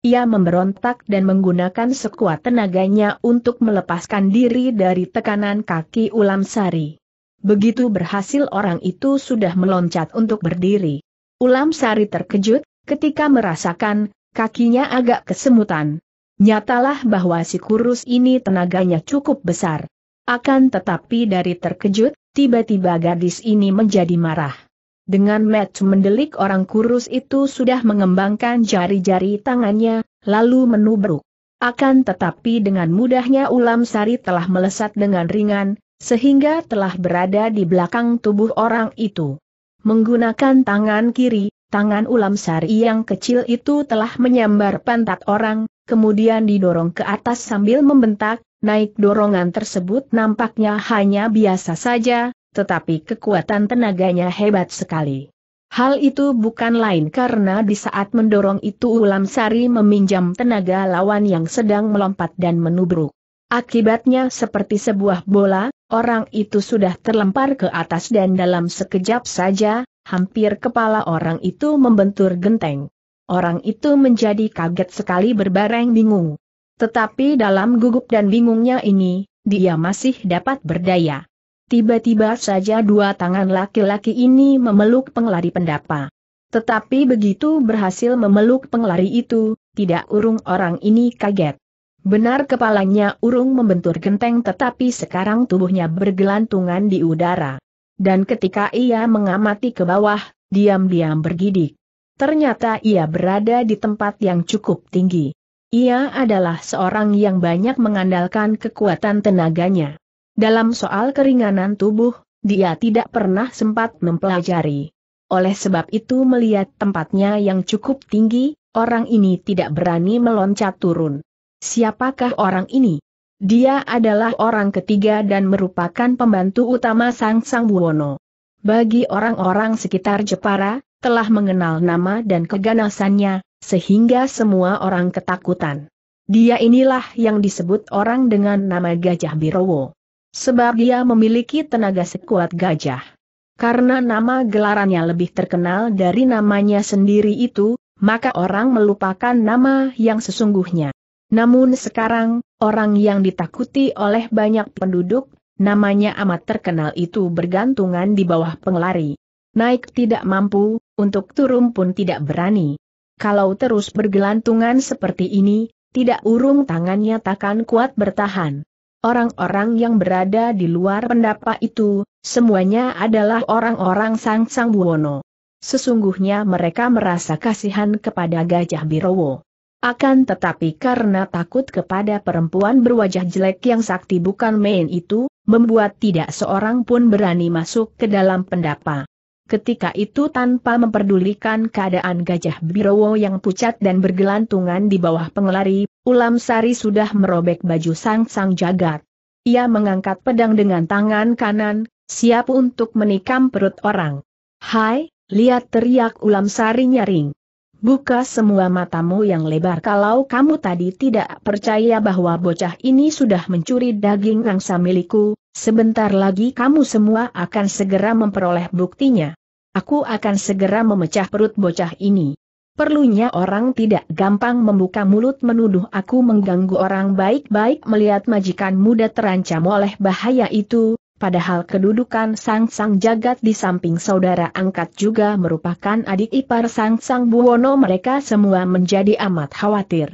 Ia memberontak dan menggunakan sekuat tenaganya untuk melepaskan diri dari tekanan kaki ulam sari. Begitu berhasil orang itu sudah meloncat untuk berdiri. Ulam sari terkejut, ketika merasakan, kakinya agak kesemutan. Nyatalah bahwa si kurus ini tenaganya cukup besar. Akan tetapi dari terkejut, tiba-tiba gadis ini menjadi marah. Dengan match mendelik orang kurus itu sudah mengembangkan jari-jari tangannya, lalu menubruk. Akan tetapi dengan mudahnya ulam sari telah melesat dengan ringan, sehingga telah berada di belakang tubuh orang itu. Menggunakan tangan kiri, tangan ulam sari yang kecil itu telah menyambar pantat orang, kemudian didorong ke atas sambil membentak, naik dorongan tersebut nampaknya hanya biasa saja, tetapi kekuatan tenaganya hebat sekali. Hal itu bukan lain karena di saat mendorong itu Ulam Sari meminjam tenaga lawan yang sedang melompat dan menubruk. Akibatnya seperti sebuah bola, orang itu sudah terlempar ke atas dan dalam sekejap saja, hampir kepala orang itu membentur genteng. Orang itu menjadi kaget sekali berbareng bingung. Tetapi dalam gugup dan bingungnya ini, dia masih dapat berdaya. Tiba-tiba saja dua tangan laki-laki ini memeluk penglari pendapa. Tetapi begitu berhasil memeluk penglari itu, tidak urung orang ini kaget. Benar kepalanya urung membentur genteng tetapi sekarang tubuhnya bergelantungan di udara. Dan ketika ia mengamati ke bawah, diam-diam bergidik. Ternyata ia berada di tempat yang cukup tinggi. Ia adalah seorang yang banyak mengandalkan kekuatan tenaganya. Dalam soal keringanan tubuh, dia tidak pernah sempat mempelajari. Oleh sebab itu melihat tempatnya yang cukup tinggi, orang ini tidak berani meloncat turun. Siapakah orang ini? Dia adalah orang ketiga dan merupakan pembantu utama Sang Sang Buwono. Bagi orang-orang sekitar Jepara, telah mengenal nama dan keganasannya, sehingga semua orang ketakutan. Dia inilah yang disebut orang dengan nama Gajah Birowo. Sebab dia memiliki tenaga sekuat gajah. Karena nama gelarannya lebih terkenal dari namanya sendiri itu, maka orang melupakan nama yang sesungguhnya. Namun sekarang, orang yang ditakuti oleh banyak penduduk, namanya amat terkenal itu bergantungan di bawah pengelari. Naik tidak mampu, untuk turun pun tidak berani. Kalau terus bergelantungan seperti ini, tidak urung tangannya takkan kuat bertahan. Orang-orang yang berada di luar pendapat itu, semuanya adalah orang-orang Sang Sang Buwono. Sesungguhnya mereka merasa kasihan kepada Gajah Birowo. Akan tetapi karena takut kepada perempuan berwajah jelek yang sakti bukan main itu, membuat tidak seorang pun berani masuk ke dalam pendapa. Ketika itu tanpa memperdulikan keadaan gajah Birowo yang pucat dan bergelantungan di bawah pengelari, Ulam Sari sudah merobek baju sang-sang jagat. Ia mengangkat pedang dengan tangan kanan, siap untuk menikam perut orang. Hai, lihat teriak Ulam Sari nyaring. Buka semua matamu yang lebar kalau kamu tadi tidak percaya bahwa bocah ini sudah mencuri daging angsa milikku, sebentar lagi kamu semua akan segera memperoleh buktinya. Aku akan segera memecah perut bocah ini. Perlunya orang tidak gampang membuka mulut menuduh aku mengganggu orang baik-baik melihat majikan muda terancam oleh bahaya itu, padahal kedudukan Sang-Sang Jagat di samping saudara angkat juga merupakan adik ipar Sang-Sang Buwono mereka semua menjadi amat khawatir.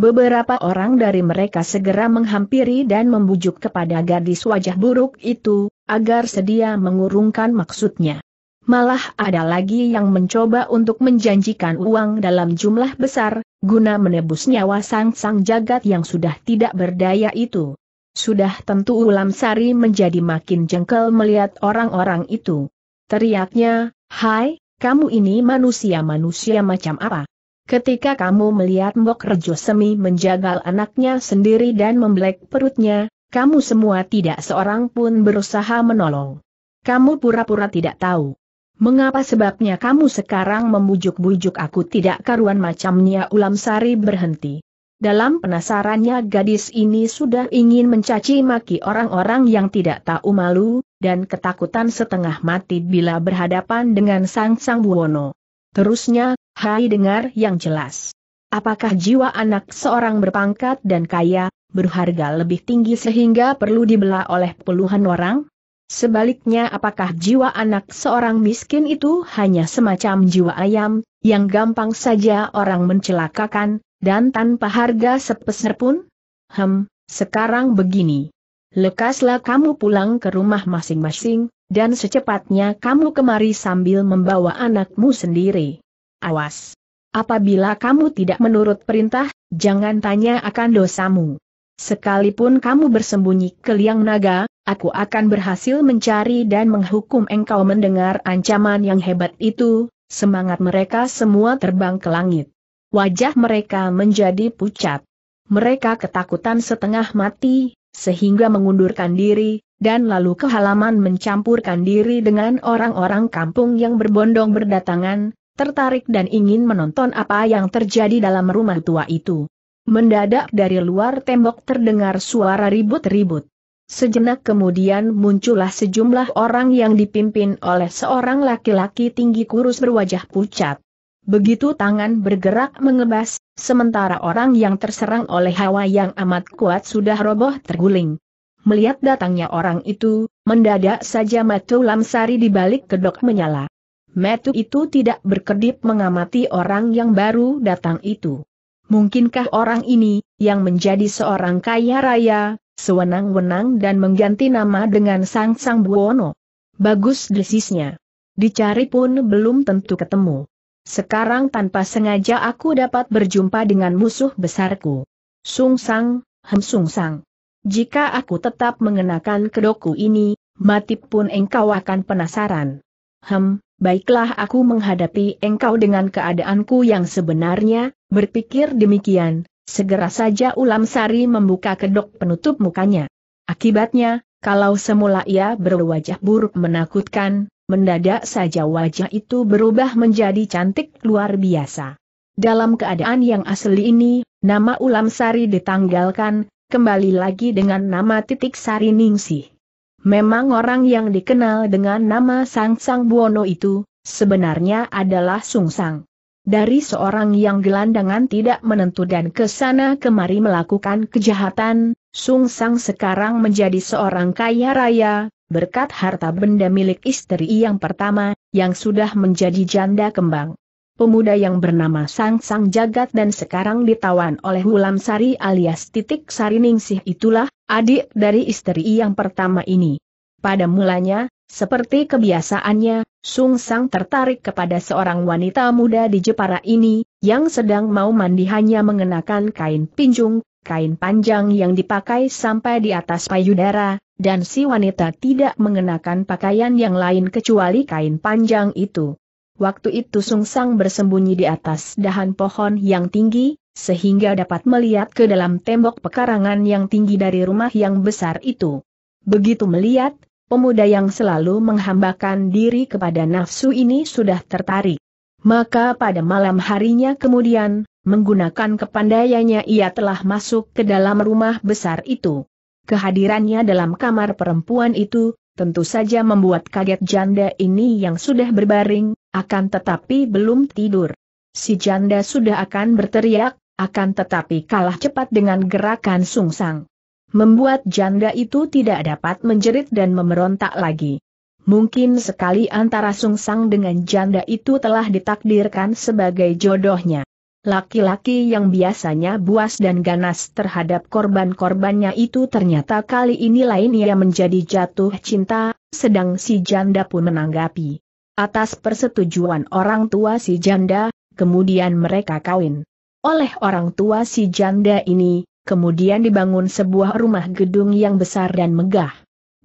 Beberapa orang dari mereka segera menghampiri dan membujuk kepada gadis wajah buruk itu, agar sedia mengurungkan maksudnya. Malah ada lagi yang mencoba untuk menjanjikan uang dalam jumlah besar, guna menebus nyawa sang-sang jagat yang sudah tidak berdaya itu. Sudah tentu Ulam Sari menjadi makin jengkel melihat orang-orang itu. Teriaknya, Hai, kamu ini manusia-manusia macam apa? Ketika kamu melihat Mbok Rejo Semi menjagal anaknya sendiri dan membelek perutnya, kamu semua tidak seorang pun berusaha menolong. Kamu pura-pura tidak tahu. Mengapa sebabnya kamu sekarang membujuk-bujuk aku tidak karuan macamnya Ulam Sari berhenti. Dalam penasarannya gadis ini sudah ingin mencaci maki orang-orang yang tidak tahu malu, dan ketakutan setengah mati bila berhadapan dengan Sang Sang Buwono. Terusnya, hai dengar yang jelas. Apakah jiwa anak seorang berpangkat dan kaya, berharga lebih tinggi sehingga perlu dibela oleh puluhan orang? Sebaliknya apakah jiwa anak seorang miskin itu hanya semacam jiwa ayam, yang gampang saja orang mencelakakan, dan tanpa harga sepeser pun? Hem, sekarang begini. Lekaslah kamu pulang ke rumah masing-masing, dan secepatnya kamu kemari sambil membawa anakmu sendiri. Awas! Apabila kamu tidak menurut perintah, jangan tanya akan dosamu. Sekalipun kamu bersembunyi ke liang naga, aku akan berhasil mencari dan menghukum engkau mendengar ancaman yang hebat itu, semangat mereka semua terbang ke langit. Wajah mereka menjadi pucat. Mereka ketakutan setengah mati, sehingga mengundurkan diri, dan lalu ke halaman mencampurkan diri dengan orang-orang kampung yang berbondong berdatangan, tertarik dan ingin menonton apa yang terjadi dalam rumah tua itu. Mendadak dari luar tembok terdengar suara ribut-ribut. Sejenak kemudian muncullah sejumlah orang yang dipimpin oleh seorang laki-laki tinggi kurus berwajah pucat. Begitu tangan bergerak mengebas, sementara orang yang terserang oleh hawa yang amat kuat sudah roboh terguling. Melihat datangnya orang itu, mendadak saja Matu Lamsari balik kedok menyala. Matu itu tidak berkedip mengamati orang yang baru datang itu. Mungkinkah orang ini, yang menjadi seorang kaya raya, sewenang-wenang dan mengganti nama dengan Sang Sang Buono? Bagus desisnya. Dicari pun belum tentu ketemu. Sekarang tanpa sengaja aku dapat berjumpa dengan musuh besarku. Sung Sang, Hem Sung Sang. Jika aku tetap mengenakan kedoku ini, mati pun engkau akan penasaran. Hem, baiklah aku menghadapi engkau dengan keadaanku yang sebenarnya, berpikir demikian, segera saja Ulam Sari membuka kedok penutup mukanya. Akibatnya, kalau semula ia berwajah buruk menakutkan, mendadak saja wajah itu berubah menjadi cantik luar biasa. Dalam keadaan yang asli ini, nama Ulam Sari ditanggalkan, kembali lagi dengan nama titik Sari Ningsih. Memang orang yang dikenal dengan nama Sang Sang Buono itu, sebenarnya adalah Sung Sang. Dari seorang yang gelandangan tidak menentu dan kesana kemari melakukan kejahatan, Sung Sang sekarang menjadi seorang kaya raya, berkat harta benda milik istri yang pertama, yang sudah menjadi janda kembang. Pemuda yang bernama Sang Sang Jagat dan sekarang ditawan oleh Hulam Sari alias Titik Sari Ningsih itulah, adik dari istri yang pertama ini. Pada mulanya, seperti kebiasaannya, Sung Sang tertarik kepada seorang wanita muda di Jepara ini, yang sedang mau mandi hanya mengenakan kain pinjung, kain panjang yang dipakai sampai di atas payudara, dan si wanita tidak mengenakan pakaian yang lain kecuali kain panjang itu. Waktu itu Sung Sang bersembunyi di atas dahan pohon yang tinggi, sehingga dapat melihat ke dalam tembok pekarangan yang tinggi dari rumah yang besar itu. Begitu melihat, pemuda yang selalu menghambakan diri kepada nafsu ini sudah tertarik. Maka pada malam harinya kemudian, Menggunakan kepandaiannya ia telah masuk ke dalam rumah besar itu. Kehadirannya dalam kamar perempuan itu, tentu saja membuat kaget janda ini yang sudah berbaring, akan tetapi belum tidur. Si janda sudah akan berteriak, akan tetapi kalah cepat dengan gerakan sungsang. Membuat janda itu tidak dapat menjerit dan memberontak lagi. Mungkin sekali antara sungsang dengan janda itu telah ditakdirkan sebagai jodohnya. Laki-laki yang biasanya buas dan ganas terhadap korban-korbannya itu ternyata kali ini lain ia menjadi jatuh cinta, sedang si janda pun menanggapi. Atas persetujuan orang tua si janda, kemudian mereka kawin. Oleh orang tua si janda ini, kemudian dibangun sebuah rumah gedung yang besar dan megah.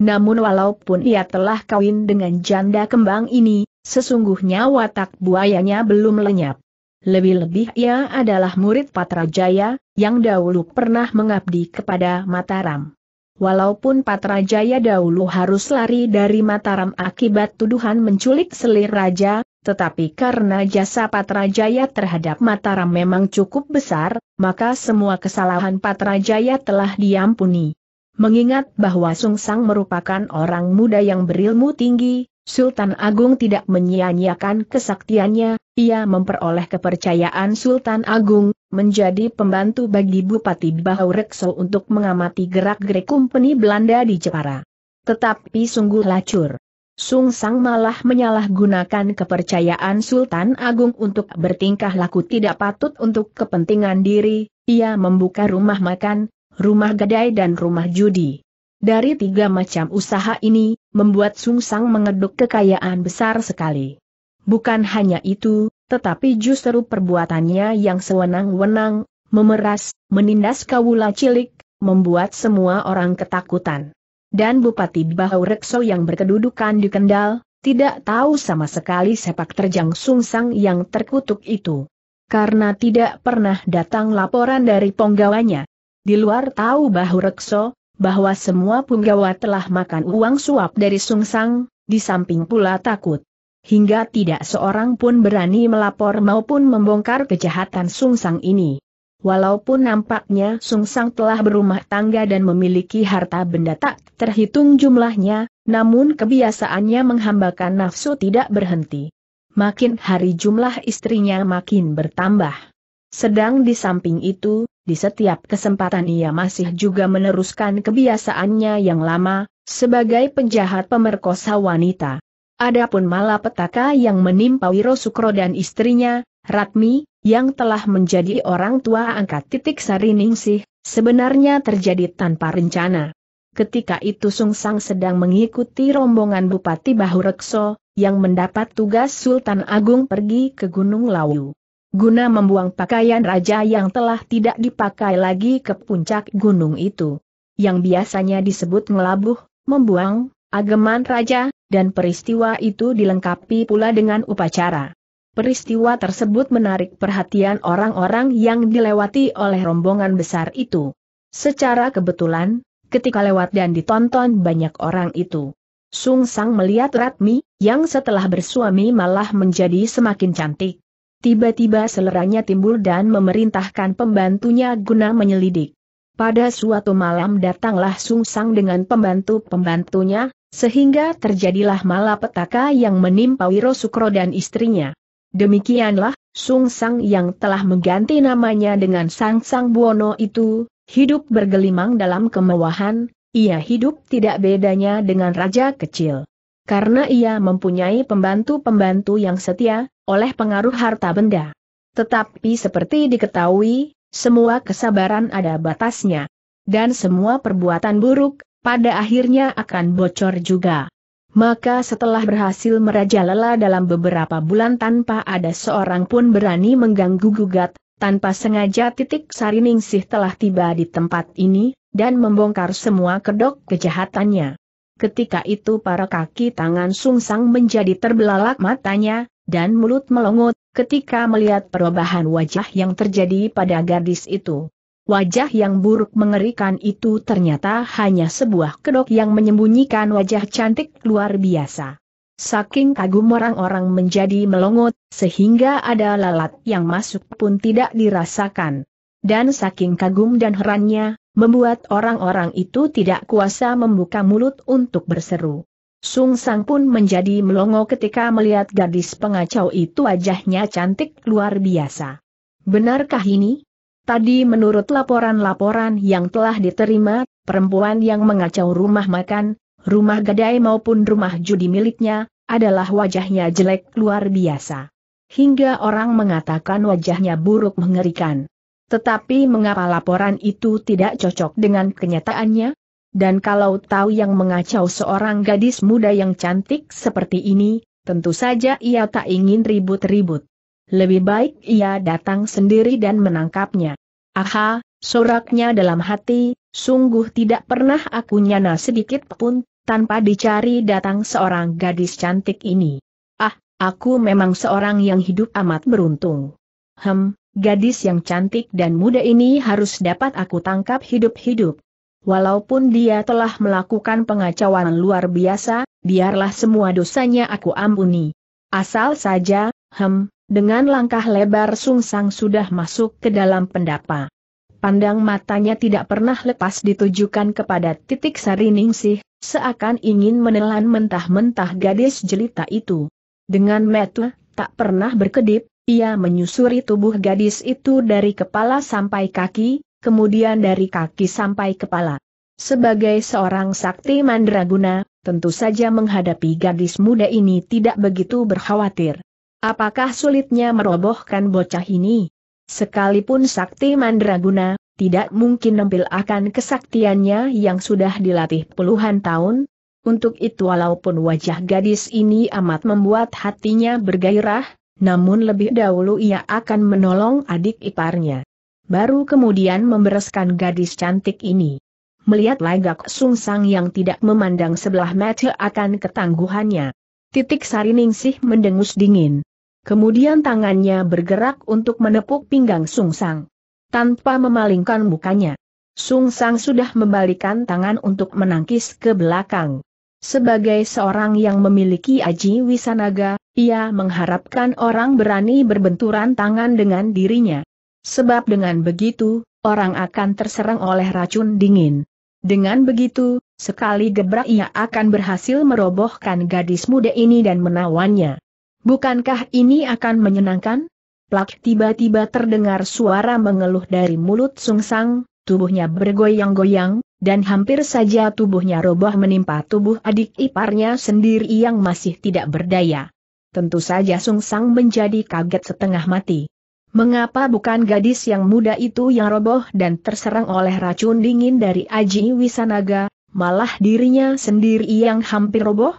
Namun walaupun ia telah kawin dengan janda kembang ini, sesungguhnya watak buayanya belum lenyap. Lebih-lebih ia adalah murid Patrajaya, yang dahulu pernah mengabdi kepada Mataram. Walaupun Patrajaya dahulu harus lari dari Mataram akibat tuduhan menculik selir raja, tetapi karena jasa Patrajaya terhadap Mataram memang cukup besar, maka semua kesalahan Patrajaya telah diampuni. Mengingat bahwa Sung Sang merupakan orang muda yang berilmu tinggi, Sultan Agung tidak menyia-nyiakan kesaktiannya, ia memperoleh kepercayaan Sultan Agung, menjadi pembantu bagi Bupati Bahaurekso untuk mengamati gerak-gerik kumpeni Belanda di Jepara. Tetapi sungguh lacur. Sung Sang malah menyalahgunakan kepercayaan Sultan Agung untuk bertingkah laku tidak patut untuk kepentingan diri, ia membuka rumah makan, rumah gadai dan rumah judi. Dari tiga macam usaha ini, membuat Sung Sang mengeduk kekayaan besar sekali. Bukan hanya itu, tetapi justru perbuatannya yang sewenang-wenang, memeras, menindas kawula cilik, membuat semua orang ketakutan. Dan Bupati Bahau Rekso yang berkedudukan di Kendal, tidak tahu sama sekali sepak terjang Sungsang yang terkutuk itu. Karena tidak pernah datang laporan dari ponggawanya. Di luar tahu Bahu Rekso, bahwa semua punggawa telah makan uang suap dari Sungsang, di samping pula takut. Hingga tidak seorang pun berani melapor maupun membongkar kejahatan Sung Sungsang ini. Walaupun nampaknya Sung Sungsang telah berumah tangga dan memiliki harta benda tak terhitung jumlahnya, namun kebiasaannya menghambakan nafsu tidak berhenti. Makin hari jumlah istrinya makin bertambah. Sedang di samping itu, di setiap kesempatan ia masih juga meneruskan kebiasaannya yang lama, sebagai penjahat pemerkosa wanita. Adapun malapetaka yang menimpa Wiro Sukro dan istrinya, Ratmi, yang telah menjadi orang tua angkat titik Sari Ningsih, sebenarnya terjadi tanpa rencana. Ketika itu Sung Sang sedang mengikuti rombongan Bupati Bahurekso, yang mendapat tugas Sultan Agung pergi ke Gunung Lawu guna membuang pakaian raja yang telah tidak dipakai lagi ke puncak gunung itu. Yang biasanya disebut ngelabuh, membuang, ageman raja, dan peristiwa itu dilengkapi pula dengan upacara. Peristiwa tersebut menarik perhatian orang-orang yang dilewati oleh rombongan besar itu. Secara kebetulan, ketika lewat dan ditonton banyak orang itu. Sung Sang melihat Ratmi, yang setelah bersuami malah menjadi semakin cantik. Tiba-tiba seleranya timbul dan memerintahkan pembantunya guna menyelidik. Pada suatu malam datanglah Sung Sang dengan pembantu-pembantunya, sehingga terjadilah malapetaka yang menimpa Wiro Sukro dan istrinya. Demikianlah, Sung Sang yang telah mengganti namanya dengan Sang Sang Buono itu, hidup bergelimang dalam kemewahan, ia hidup tidak bedanya dengan raja kecil karena ia mempunyai pembantu-pembantu yang setia, oleh pengaruh harta benda. Tetapi seperti diketahui, semua kesabaran ada batasnya. Dan semua perbuatan buruk, pada akhirnya akan bocor juga. Maka setelah berhasil merajalela dalam beberapa bulan tanpa ada seorang pun berani mengganggu-gugat, tanpa sengaja titik Sariningsih telah tiba di tempat ini, dan membongkar semua kedok kejahatannya. Ketika itu para kaki tangan sung sungsang menjadi terbelalak matanya, dan mulut melongot, ketika melihat perubahan wajah yang terjadi pada gadis itu. Wajah yang buruk mengerikan itu ternyata hanya sebuah kedok yang menyembunyikan wajah cantik luar biasa. Saking kagum orang-orang menjadi melongot, sehingga ada lalat yang masuk pun tidak dirasakan. Dan saking kagum dan herannya, membuat orang-orang itu tidak kuasa membuka mulut untuk berseru. Sung Sang pun menjadi melongo ketika melihat gadis pengacau itu wajahnya cantik luar biasa. Benarkah ini? Tadi menurut laporan-laporan yang telah diterima, perempuan yang mengacau rumah makan, rumah gadai maupun rumah judi miliknya, adalah wajahnya jelek luar biasa. Hingga orang mengatakan wajahnya buruk mengerikan. Tetapi mengapa laporan itu tidak cocok dengan kenyataannya? Dan kalau tahu yang mengacau seorang gadis muda yang cantik seperti ini, tentu saja ia tak ingin ribut-ribut. Lebih baik ia datang sendiri dan menangkapnya. Aha, soraknya dalam hati, sungguh tidak pernah aku nyana sedikit pun, tanpa dicari datang seorang gadis cantik ini. Ah, aku memang seorang yang hidup amat beruntung. Hem, Gadis yang cantik dan muda ini harus dapat aku tangkap hidup-hidup. Walaupun dia telah melakukan pengacauan luar biasa, biarlah semua dosanya aku ampuni. Asal saja, hem, dengan langkah lebar Sung sungsang sudah masuk ke dalam pendapa. Pandang matanya tidak pernah lepas ditujukan kepada titik sariningsih, seakan ingin menelan mentah-mentah gadis jelita itu. Dengan metu, tak pernah berkedip, ia menyusuri tubuh gadis itu dari kepala sampai kaki, kemudian dari kaki sampai kepala. Sebagai seorang sakti mandraguna, tentu saja menghadapi gadis muda ini tidak begitu berkhawatir. Apakah sulitnya merobohkan bocah ini? Sekalipun sakti mandraguna, tidak mungkin nampil akan kesaktiannya yang sudah dilatih puluhan tahun, untuk itu walaupun wajah gadis ini amat membuat hatinya bergairah, namun lebih dahulu ia akan menolong adik iparnya. Baru kemudian membereskan gadis cantik ini. Melihat lagak sungsang yang tidak memandang sebelah mata akan ketangguhannya. Titik sari ningsih mendengus dingin. Kemudian tangannya bergerak untuk menepuk pinggang sungsang. Tanpa memalingkan mukanya. Sung Sang sudah membalikan tangan untuk menangkis ke belakang. Sebagai seorang yang memiliki aji wisanaga, ia mengharapkan orang berani berbenturan tangan dengan dirinya. Sebab dengan begitu, orang akan terserang oleh racun dingin. Dengan begitu, sekali gebrak ia akan berhasil merobohkan gadis muda ini dan menawannya. Bukankah ini akan menyenangkan? Plak tiba-tiba terdengar suara mengeluh dari mulut Sungsang, tubuhnya bergoyang-goyang, dan hampir saja tubuhnya roboh menimpa tubuh adik iparnya sendiri yang masih tidak berdaya. Tentu saja Sung Sang menjadi kaget setengah mati. Mengapa bukan gadis yang muda itu yang roboh dan terserang oleh racun dingin dari Aji Wisanaga, malah dirinya sendiri yang hampir roboh?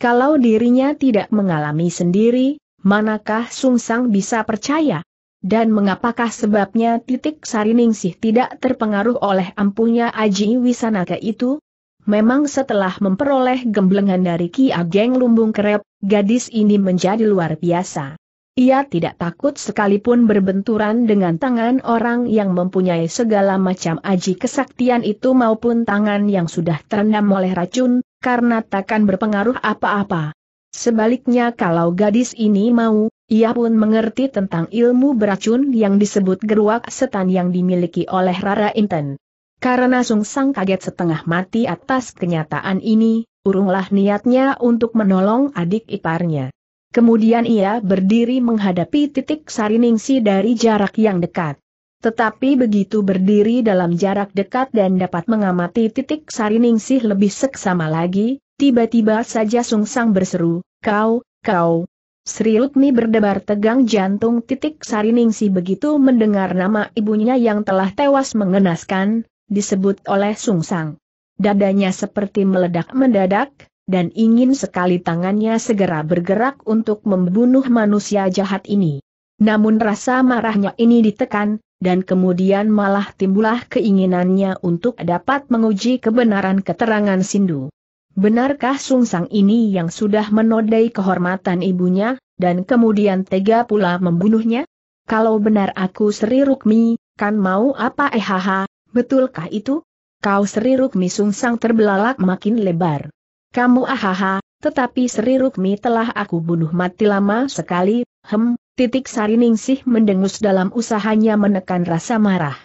Kalau dirinya tidak mengalami sendiri, manakah Sung Sang bisa percaya? Dan mengapakah sebabnya titik Sariningsih tidak terpengaruh oleh ampuhnya Aji Wisanaka itu? Memang setelah memperoleh gemblengan dari Ki Ageng Lumbung Kerep, gadis ini menjadi luar biasa. Ia tidak takut sekalipun berbenturan dengan tangan orang yang mempunyai segala macam aji kesaktian itu maupun tangan yang sudah terendam oleh racun, karena takkan berpengaruh apa-apa. Sebaliknya kalau gadis ini mau, ia pun mengerti tentang ilmu beracun yang disebut geruak setan yang dimiliki oleh Rara Inten. Karena Sung Sang kaget setengah mati atas kenyataan ini, urunglah niatnya untuk menolong adik iparnya. Kemudian ia berdiri menghadapi titik sariningsi dari jarak yang dekat. Tetapi begitu berdiri dalam jarak dekat dan dapat mengamati titik sariningsih lebih seksama lagi, tiba-tiba saja Sung Sang berseru, kau, kau, Sri Rukmi berdebar tegang jantung titik Sariningsi begitu mendengar nama ibunya yang telah tewas mengenaskan, disebut oleh Sung Sang. Dadanya seperti meledak mendadak, dan ingin sekali tangannya segera bergerak untuk membunuh manusia jahat ini. Namun rasa marahnya ini ditekan, dan kemudian malah timbulah keinginannya untuk dapat menguji kebenaran keterangan Sindu. Benarkah Sung Sang ini yang sudah menodai kehormatan ibunya, dan kemudian tega pula membunuhnya? Kalau benar aku Sri Rukmi, kan mau apa ehaha, eh, betulkah itu? Kau Sri Rukmi Sung Sang terbelalak makin lebar. Kamu ahaha, ah, tetapi Sri Rukmi telah aku bunuh mati lama sekali, hem, titik Sariningsih mendengus dalam usahanya menekan rasa marah.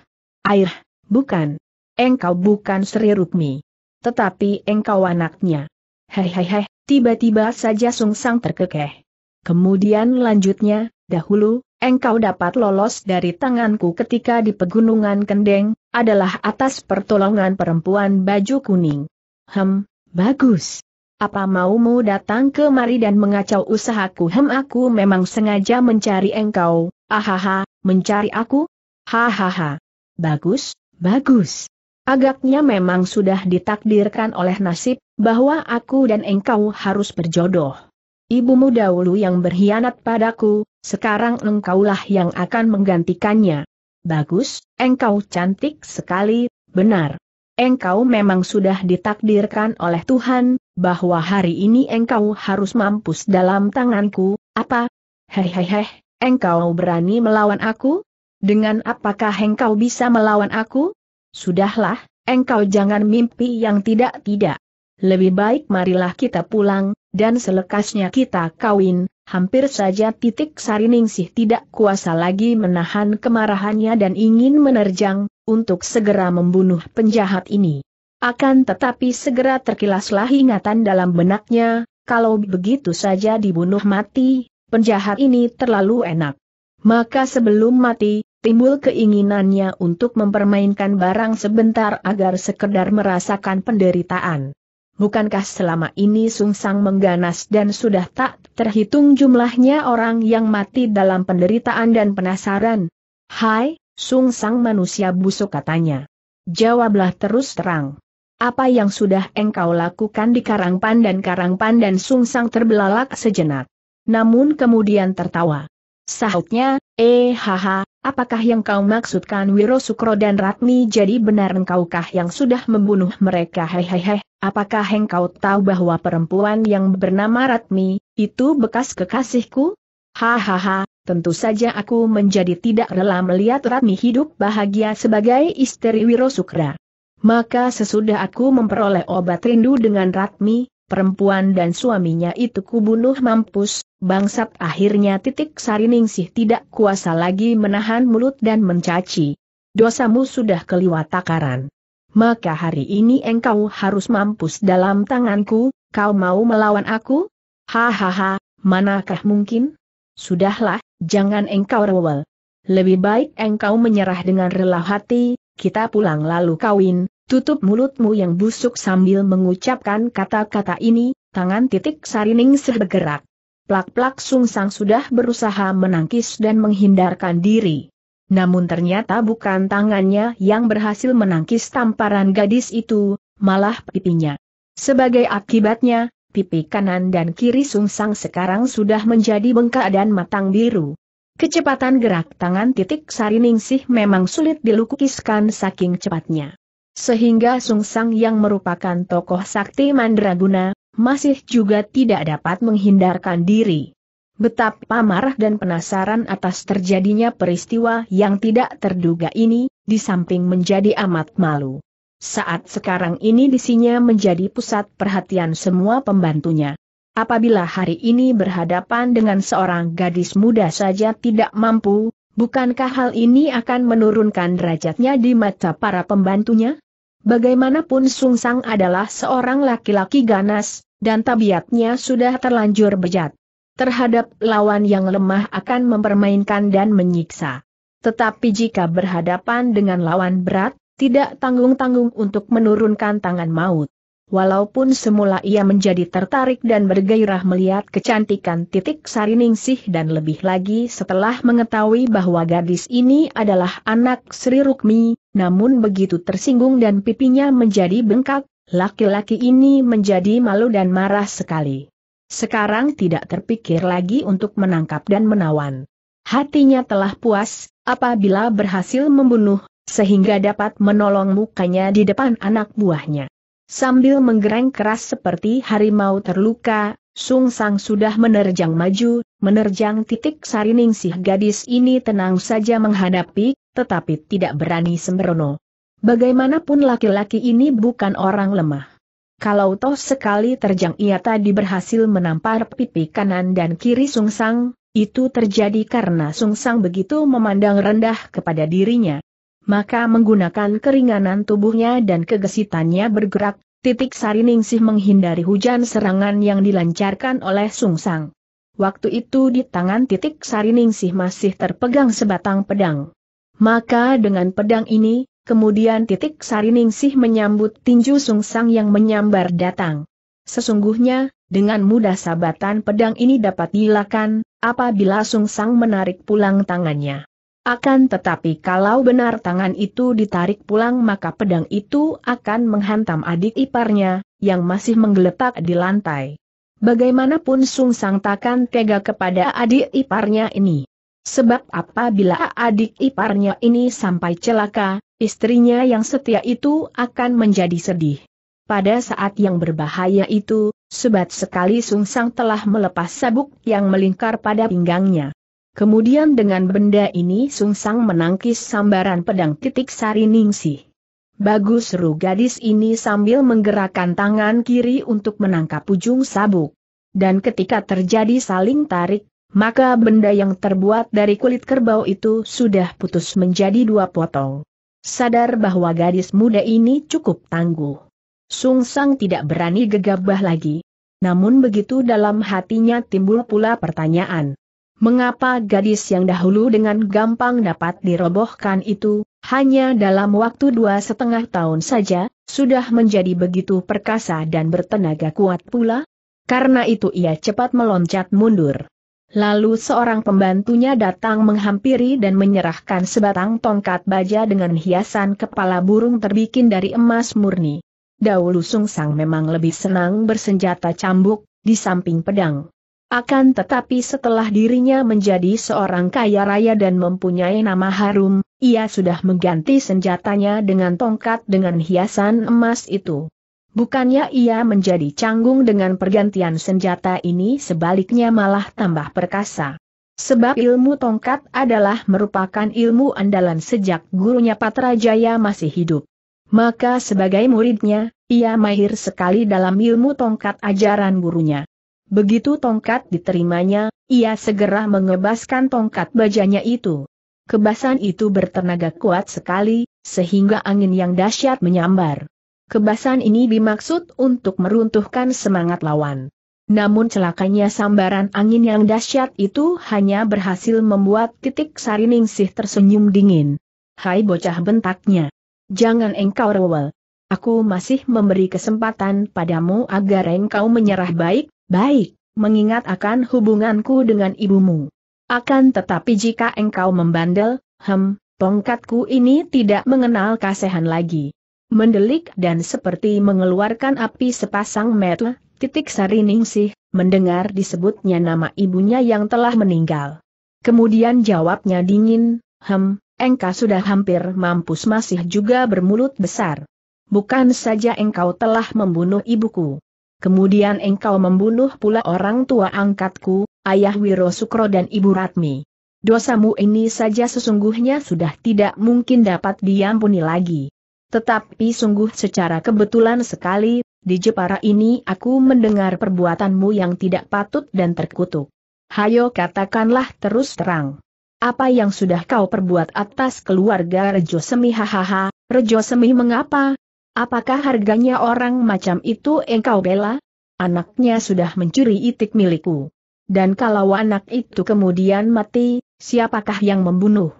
Air, bukan. Engkau bukan Sri Rukmi. Tetapi engkau anaknya. Hehehe, tiba-tiba saja Sung Sang terkekeh. Kemudian lanjutnya, dahulu, engkau dapat lolos dari tanganku ketika di pegunungan Kendeng, adalah atas pertolongan perempuan baju kuning. Hem, bagus. Apa maumu datang kemari dan mengacau usahaku? Hem aku memang sengaja mencari engkau, ahaha, mencari aku? Hahaha. Bagus, bagus. Agaknya memang sudah ditakdirkan oleh nasib, bahwa aku dan engkau harus berjodoh. Ibumu dahulu yang berkhianat padaku, sekarang engkaulah yang akan menggantikannya. Bagus, engkau cantik sekali, benar. Engkau memang sudah ditakdirkan oleh Tuhan, bahwa hari ini engkau harus mampus dalam tanganku, apa? Hehehe, engkau berani melawan aku? Dengan apakah engkau bisa melawan aku? Sudahlah, engkau jangan mimpi yang tidak-tidak. Lebih baik marilah kita pulang, dan selekasnya kita kawin, hampir saja titik sariningsih tidak kuasa lagi menahan kemarahannya dan ingin menerjang, untuk segera membunuh penjahat ini. Akan tetapi segera terkilaslah ingatan dalam benaknya, kalau begitu saja dibunuh mati, penjahat ini terlalu enak. Maka sebelum mati, timbul keinginannya untuk mempermainkan barang sebentar agar sekedar merasakan penderitaan. Bukankah selama ini sung sang mengganas dan sudah tak terhitung jumlahnya orang yang mati dalam penderitaan dan penasaran? Hai, sung sang manusia busuk katanya. Jawablah terus terang. Apa yang sudah engkau lakukan di Karangpan dan Karangpan dan sungsang terbelalak sejenak. Namun kemudian tertawa. Sahutnya, eh haha, Apakah yang kau maksudkan Wiro Sukro dan Ratmi jadi benar engkaukah yang sudah membunuh mereka hehehe, apakah engkau tahu bahwa perempuan yang bernama Ratmi, itu bekas kekasihku? Hahaha, tentu saja aku menjadi tidak rela melihat Ratmi hidup bahagia sebagai istri Wiro Sukra. Maka sesudah aku memperoleh obat rindu dengan Ratmi, perempuan dan suaminya itu kubunuh mampus, bangsat akhirnya titik sari ningsih tidak kuasa lagi menahan mulut dan mencaci. Dosamu sudah keliwat takaran. Maka hari ini engkau harus mampus dalam tanganku, kau mau melawan aku? Hahaha, manakah mungkin? Sudahlah, jangan engkau rewel. Lebih baik engkau menyerah dengan rela hati, kita pulang lalu kawin, Tutup mulutmu yang busuk sambil mengucapkan kata-kata ini, tangan titik sarining bergerak. Plak-plak sungsang sudah berusaha menangkis dan menghindarkan diri. Namun ternyata bukan tangannya yang berhasil menangkis tamparan gadis itu, malah pipinya. Sebagai akibatnya, pipi kanan dan kiri sungsang sekarang sudah menjadi bengkak dan matang biru. Kecepatan gerak tangan titik sarining sih memang sulit dilukiskan saking cepatnya. Sehingga Sung Sang yang merupakan tokoh sakti Mandraguna, masih juga tidak dapat menghindarkan diri. Betapa marah dan penasaran atas terjadinya peristiwa yang tidak terduga ini, di samping menjadi amat malu. Saat sekarang ini disinya menjadi pusat perhatian semua pembantunya. Apabila hari ini berhadapan dengan seorang gadis muda saja tidak mampu, bukankah hal ini akan menurunkan derajatnya di mata para pembantunya? Bagaimanapun Sung Sang adalah seorang laki-laki ganas, dan tabiatnya sudah terlanjur bejat. Terhadap lawan yang lemah akan mempermainkan dan menyiksa. Tetapi jika berhadapan dengan lawan berat, tidak tanggung-tanggung untuk menurunkan tangan maut. Walaupun semula ia menjadi tertarik dan bergairah melihat kecantikan titik Sariningsih dan lebih lagi setelah mengetahui bahwa gadis ini adalah anak Sri Rukmi, namun begitu tersinggung dan pipinya menjadi bengkak, laki-laki ini menjadi malu dan marah sekali. Sekarang tidak terpikir lagi untuk menangkap dan menawan. Hatinya telah puas, apabila berhasil membunuh, sehingga dapat menolong mukanya di depan anak buahnya. Sambil menggereng keras seperti harimau terluka, Sung Sang sudah menerjang maju, menerjang titik sarining sih gadis ini tenang saja menghadapi, tetapi tidak berani sembrono. Bagaimanapun laki-laki ini bukan orang lemah. Kalau toh sekali terjang ia tadi berhasil menampar pipi kanan dan kiri Sung Sang, itu terjadi karena Sung Sang begitu memandang rendah kepada dirinya maka menggunakan keringanan tubuhnya dan kegesitannya bergerak, titik sari ningsih menghindari hujan serangan yang dilancarkan oleh Sung Sang. Waktu itu di tangan titik sari ningsih masih terpegang sebatang pedang. Maka dengan pedang ini, kemudian titik sari ningsih menyambut tinju Sung Sang yang menyambar datang. Sesungguhnya, dengan mudah sabatan pedang ini dapat dilakukan apabila Sung Sang menarik pulang tangannya. Akan tetapi kalau benar tangan itu ditarik pulang maka pedang itu akan menghantam adik iparnya, yang masih menggeletak di lantai. Bagaimanapun Sung Sang takkan tega kepada adik iparnya ini. Sebab apabila adik iparnya ini sampai celaka, istrinya yang setia itu akan menjadi sedih. Pada saat yang berbahaya itu, sebat sekali Sung Sang telah melepas sabuk yang melingkar pada pinggangnya. Kemudian dengan benda ini Sung Sang menangkis sambaran pedang titik sari Ningsi. Bagus ru gadis ini sambil menggerakkan tangan kiri untuk menangkap ujung sabuk. Dan ketika terjadi saling tarik, maka benda yang terbuat dari kulit kerbau itu sudah putus menjadi dua potong. Sadar bahwa gadis muda ini cukup tangguh. Sung Sang tidak berani gegabah lagi. Namun begitu dalam hatinya timbul pula pertanyaan. Mengapa gadis yang dahulu dengan gampang dapat dirobohkan itu, hanya dalam waktu dua setengah tahun saja, sudah menjadi begitu perkasa dan bertenaga kuat pula? Karena itu ia cepat meloncat mundur. Lalu seorang pembantunya datang menghampiri dan menyerahkan sebatang tongkat baja dengan hiasan kepala burung terbikin dari emas murni. Daulu Sang memang lebih senang bersenjata cambuk, di samping pedang. Akan tetapi setelah dirinya menjadi seorang kaya raya dan mempunyai nama harum, ia sudah mengganti senjatanya dengan tongkat dengan hiasan emas itu. Bukannya ia menjadi canggung dengan pergantian senjata ini sebaliknya malah tambah perkasa. Sebab ilmu tongkat adalah merupakan ilmu andalan sejak gurunya Patrajaya masih hidup. Maka sebagai muridnya, ia mahir sekali dalam ilmu tongkat ajaran gurunya. Begitu tongkat diterimanya, ia segera mengebaskan tongkat bajanya itu. Kebasan itu bertenaga kuat sekali, sehingga angin yang dahsyat menyambar. Kebasan ini dimaksud untuk meruntuhkan semangat lawan. Namun celakanya sambaran angin yang dahsyat itu hanya berhasil membuat titik sariningsih tersenyum dingin. Hai bocah bentaknya. Jangan engkau rewel. Aku masih memberi kesempatan padamu agar engkau menyerah baik Baik, mengingat akan hubunganku dengan ibumu. Akan tetapi jika engkau membandel, hem, tongkatku ini tidak mengenal kasehan lagi. Mendelik dan seperti mengeluarkan api sepasang mata, titik sari ningsih, mendengar disebutnya nama ibunya yang telah meninggal. Kemudian jawabnya dingin, hem, engkau sudah hampir mampus masih juga bermulut besar. Bukan saja engkau telah membunuh ibuku. Kemudian engkau membunuh pula orang tua angkatku, ayah Wiro Sukro dan ibu Ratmi. Dosamu ini saja sesungguhnya sudah tidak mungkin dapat diampuni lagi. Tetapi sungguh secara kebetulan sekali, di Jepara ini aku mendengar perbuatanmu yang tidak patut dan terkutuk. Hayo katakanlah terus terang. Apa yang sudah kau perbuat atas keluarga Rejo Semi hahaha, Rejo Semi mengapa, Apakah harganya orang macam itu engkau bela? Anaknya sudah mencuri itik milikku. Dan kalau anak itu kemudian mati, siapakah yang membunuh?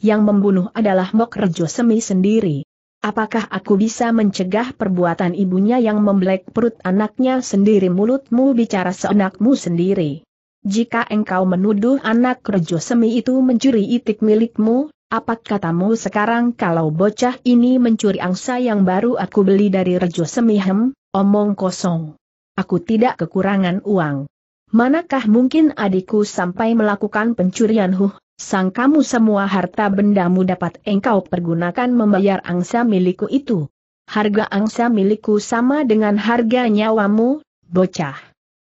Yang membunuh adalah Mokrejo Semi sendiri. Apakah aku bisa mencegah perbuatan ibunya yang memblek perut anaknya sendiri mulutmu bicara seenakmu sendiri? Jika engkau menuduh anak Rejo Semi itu mencuri itik milikmu, apa katamu sekarang kalau bocah ini mencuri angsa yang baru aku beli dari Rejo Semihem, omong kosong. Aku tidak kekurangan uang. Manakah mungkin adikku sampai melakukan pencurian huh, sang kamu semua harta bendamu dapat engkau pergunakan membayar angsa milikku itu. Harga angsa milikku sama dengan harga nyawamu, bocah.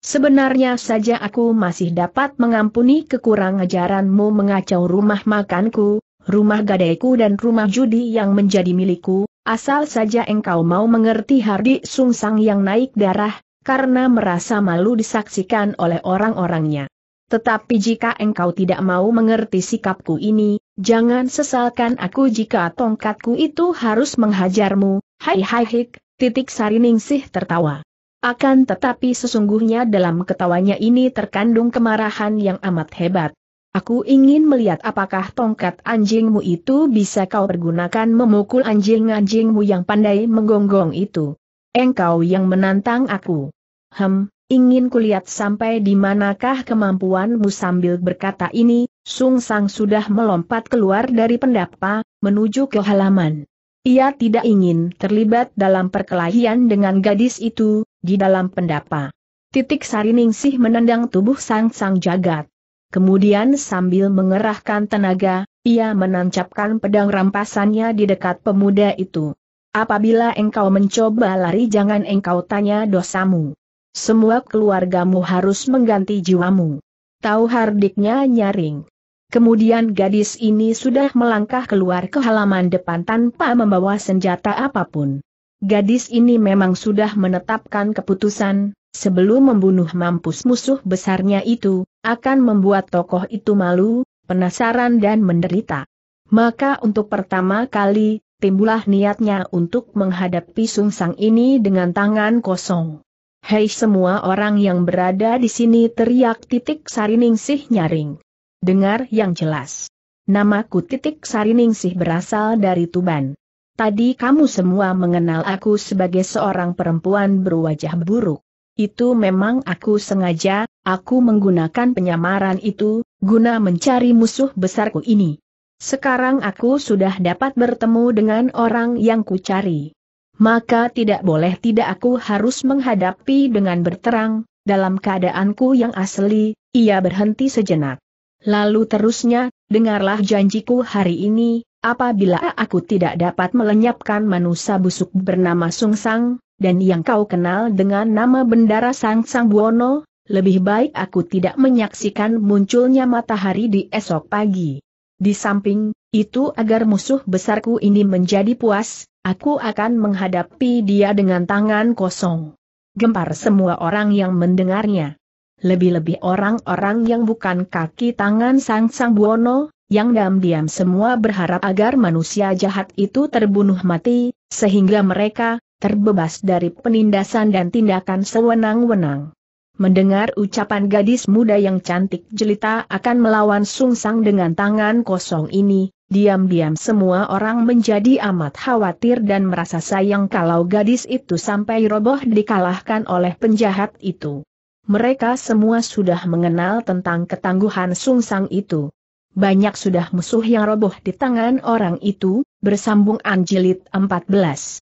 Sebenarnya saja aku masih dapat mengampuni kekurang ajaranmu mengacau rumah makanku, rumah gadaiku dan rumah judi yang menjadi milikku, asal saja engkau mau mengerti Hardi Sungsang yang naik darah, karena merasa malu disaksikan oleh orang-orangnya. Tetapi jika engkau tidak mau mengerti sikapku ini, jangan sesalkan aku jika tongkatku itu harus menghajarmu, hai hai hik, titik sariningsih tertawa. Akan tetapi sesungguhnya dalam ketawanya ini terkandung kemarahan yang amat hebat. Aku ingin melihat apakah tongkat anjingmu itu bisa kau pergunakan memukul anjing-anjingmu yang pandai menggonggong itu. Engkau yang menantang aku. Hem, ingin kulihat sampai di manakah kemampuanmu sambil berkata ini, Sung Sang sudah melompat keluar dari pendapa, menuju ke halaman. Ia tidak ingin terlibat dalam perkelahian dengan gadis itu, di dalam pendapa. Titik Sari Ningsih menendang tubuh Sang Sang Jagat. Kemudian sambil mengerahkan tenaga, ia menancapkan pedang rampasannya di dekat pemuda itu. Apabila engkau mencoba lari jangan engkau tanya dosamu. Semua keluargamu harus mengganti jiwamu. Tahu hardiknya nyaring. Kemudian gadis ini sudah melangkah keluar ke halaman depan tanpa membawa senjata apapun. Gadis ini memang sudah menetapkan keputusan, Sebelum membunuh mampus musuh besarnya itu, akan membuat tokoh itu malu, penasaran dan menderita. Maka untuk pertama kali, timbulah niatnya untuk menghadapi sung sang ini dengan tangan kosong. Hei semua orang yang berada di sini teriak titik sariningsih nyaring. Dengar yang jelas. Namaku titik sariningsih berasal dari Tuban. Tadi kamu semua mengenal aku sebagai seorang perempuan berwajah buruk itu memang aku sengaja, aku menggunakan penyamaran itu, guna mencari musuh besarku ini. Sekarang aku sudah dapat bertemu dengan orang yang kucari. Maka tidak boleh tidak aku harus menghadapi dengan berterang, dalam keadaanku yang asli, ia berhenti sejenak. Lalu terusnya, dengarlah janjiku hari ini, apabila aku tidak dapat melenyapkan manusia busuk bernama Sung Sang dan yang kau kenal dengan nama Bendara Sang Sang Buono, lebih baik aku tidak menyaksikan munculnya matahari di esok pagi. Di samping, itu agar musuh besarku ini menjadi puas, aku akan menghadapi dia dengan tangan kosong. Gempar semua orang yang mendengarnya. Lebih-lebih orang-orang yang bukan kaki tangan Sang Sang Buono, yang diam-diam semua berharap agar manusia jahat itu terbunuh mati, sehingga mereka, terbebas dari penindasan dan tindakan sewenang-wenang. Mendengar ucapan gadis muda yang cantik jelita akan melawan sungsang dengan tangan kosong ini, diam-diam semua orang menjadi amat khawatir dan merasa sayang kalau gadis itu sampai roboh dikalahkan oleh penjahat itu. Mereka semua sudah mengenal tentang ketangguhan sungsang itu. Banyak sudah musuh yang roboh di tangan orang itu, bersambung Anjilid 14.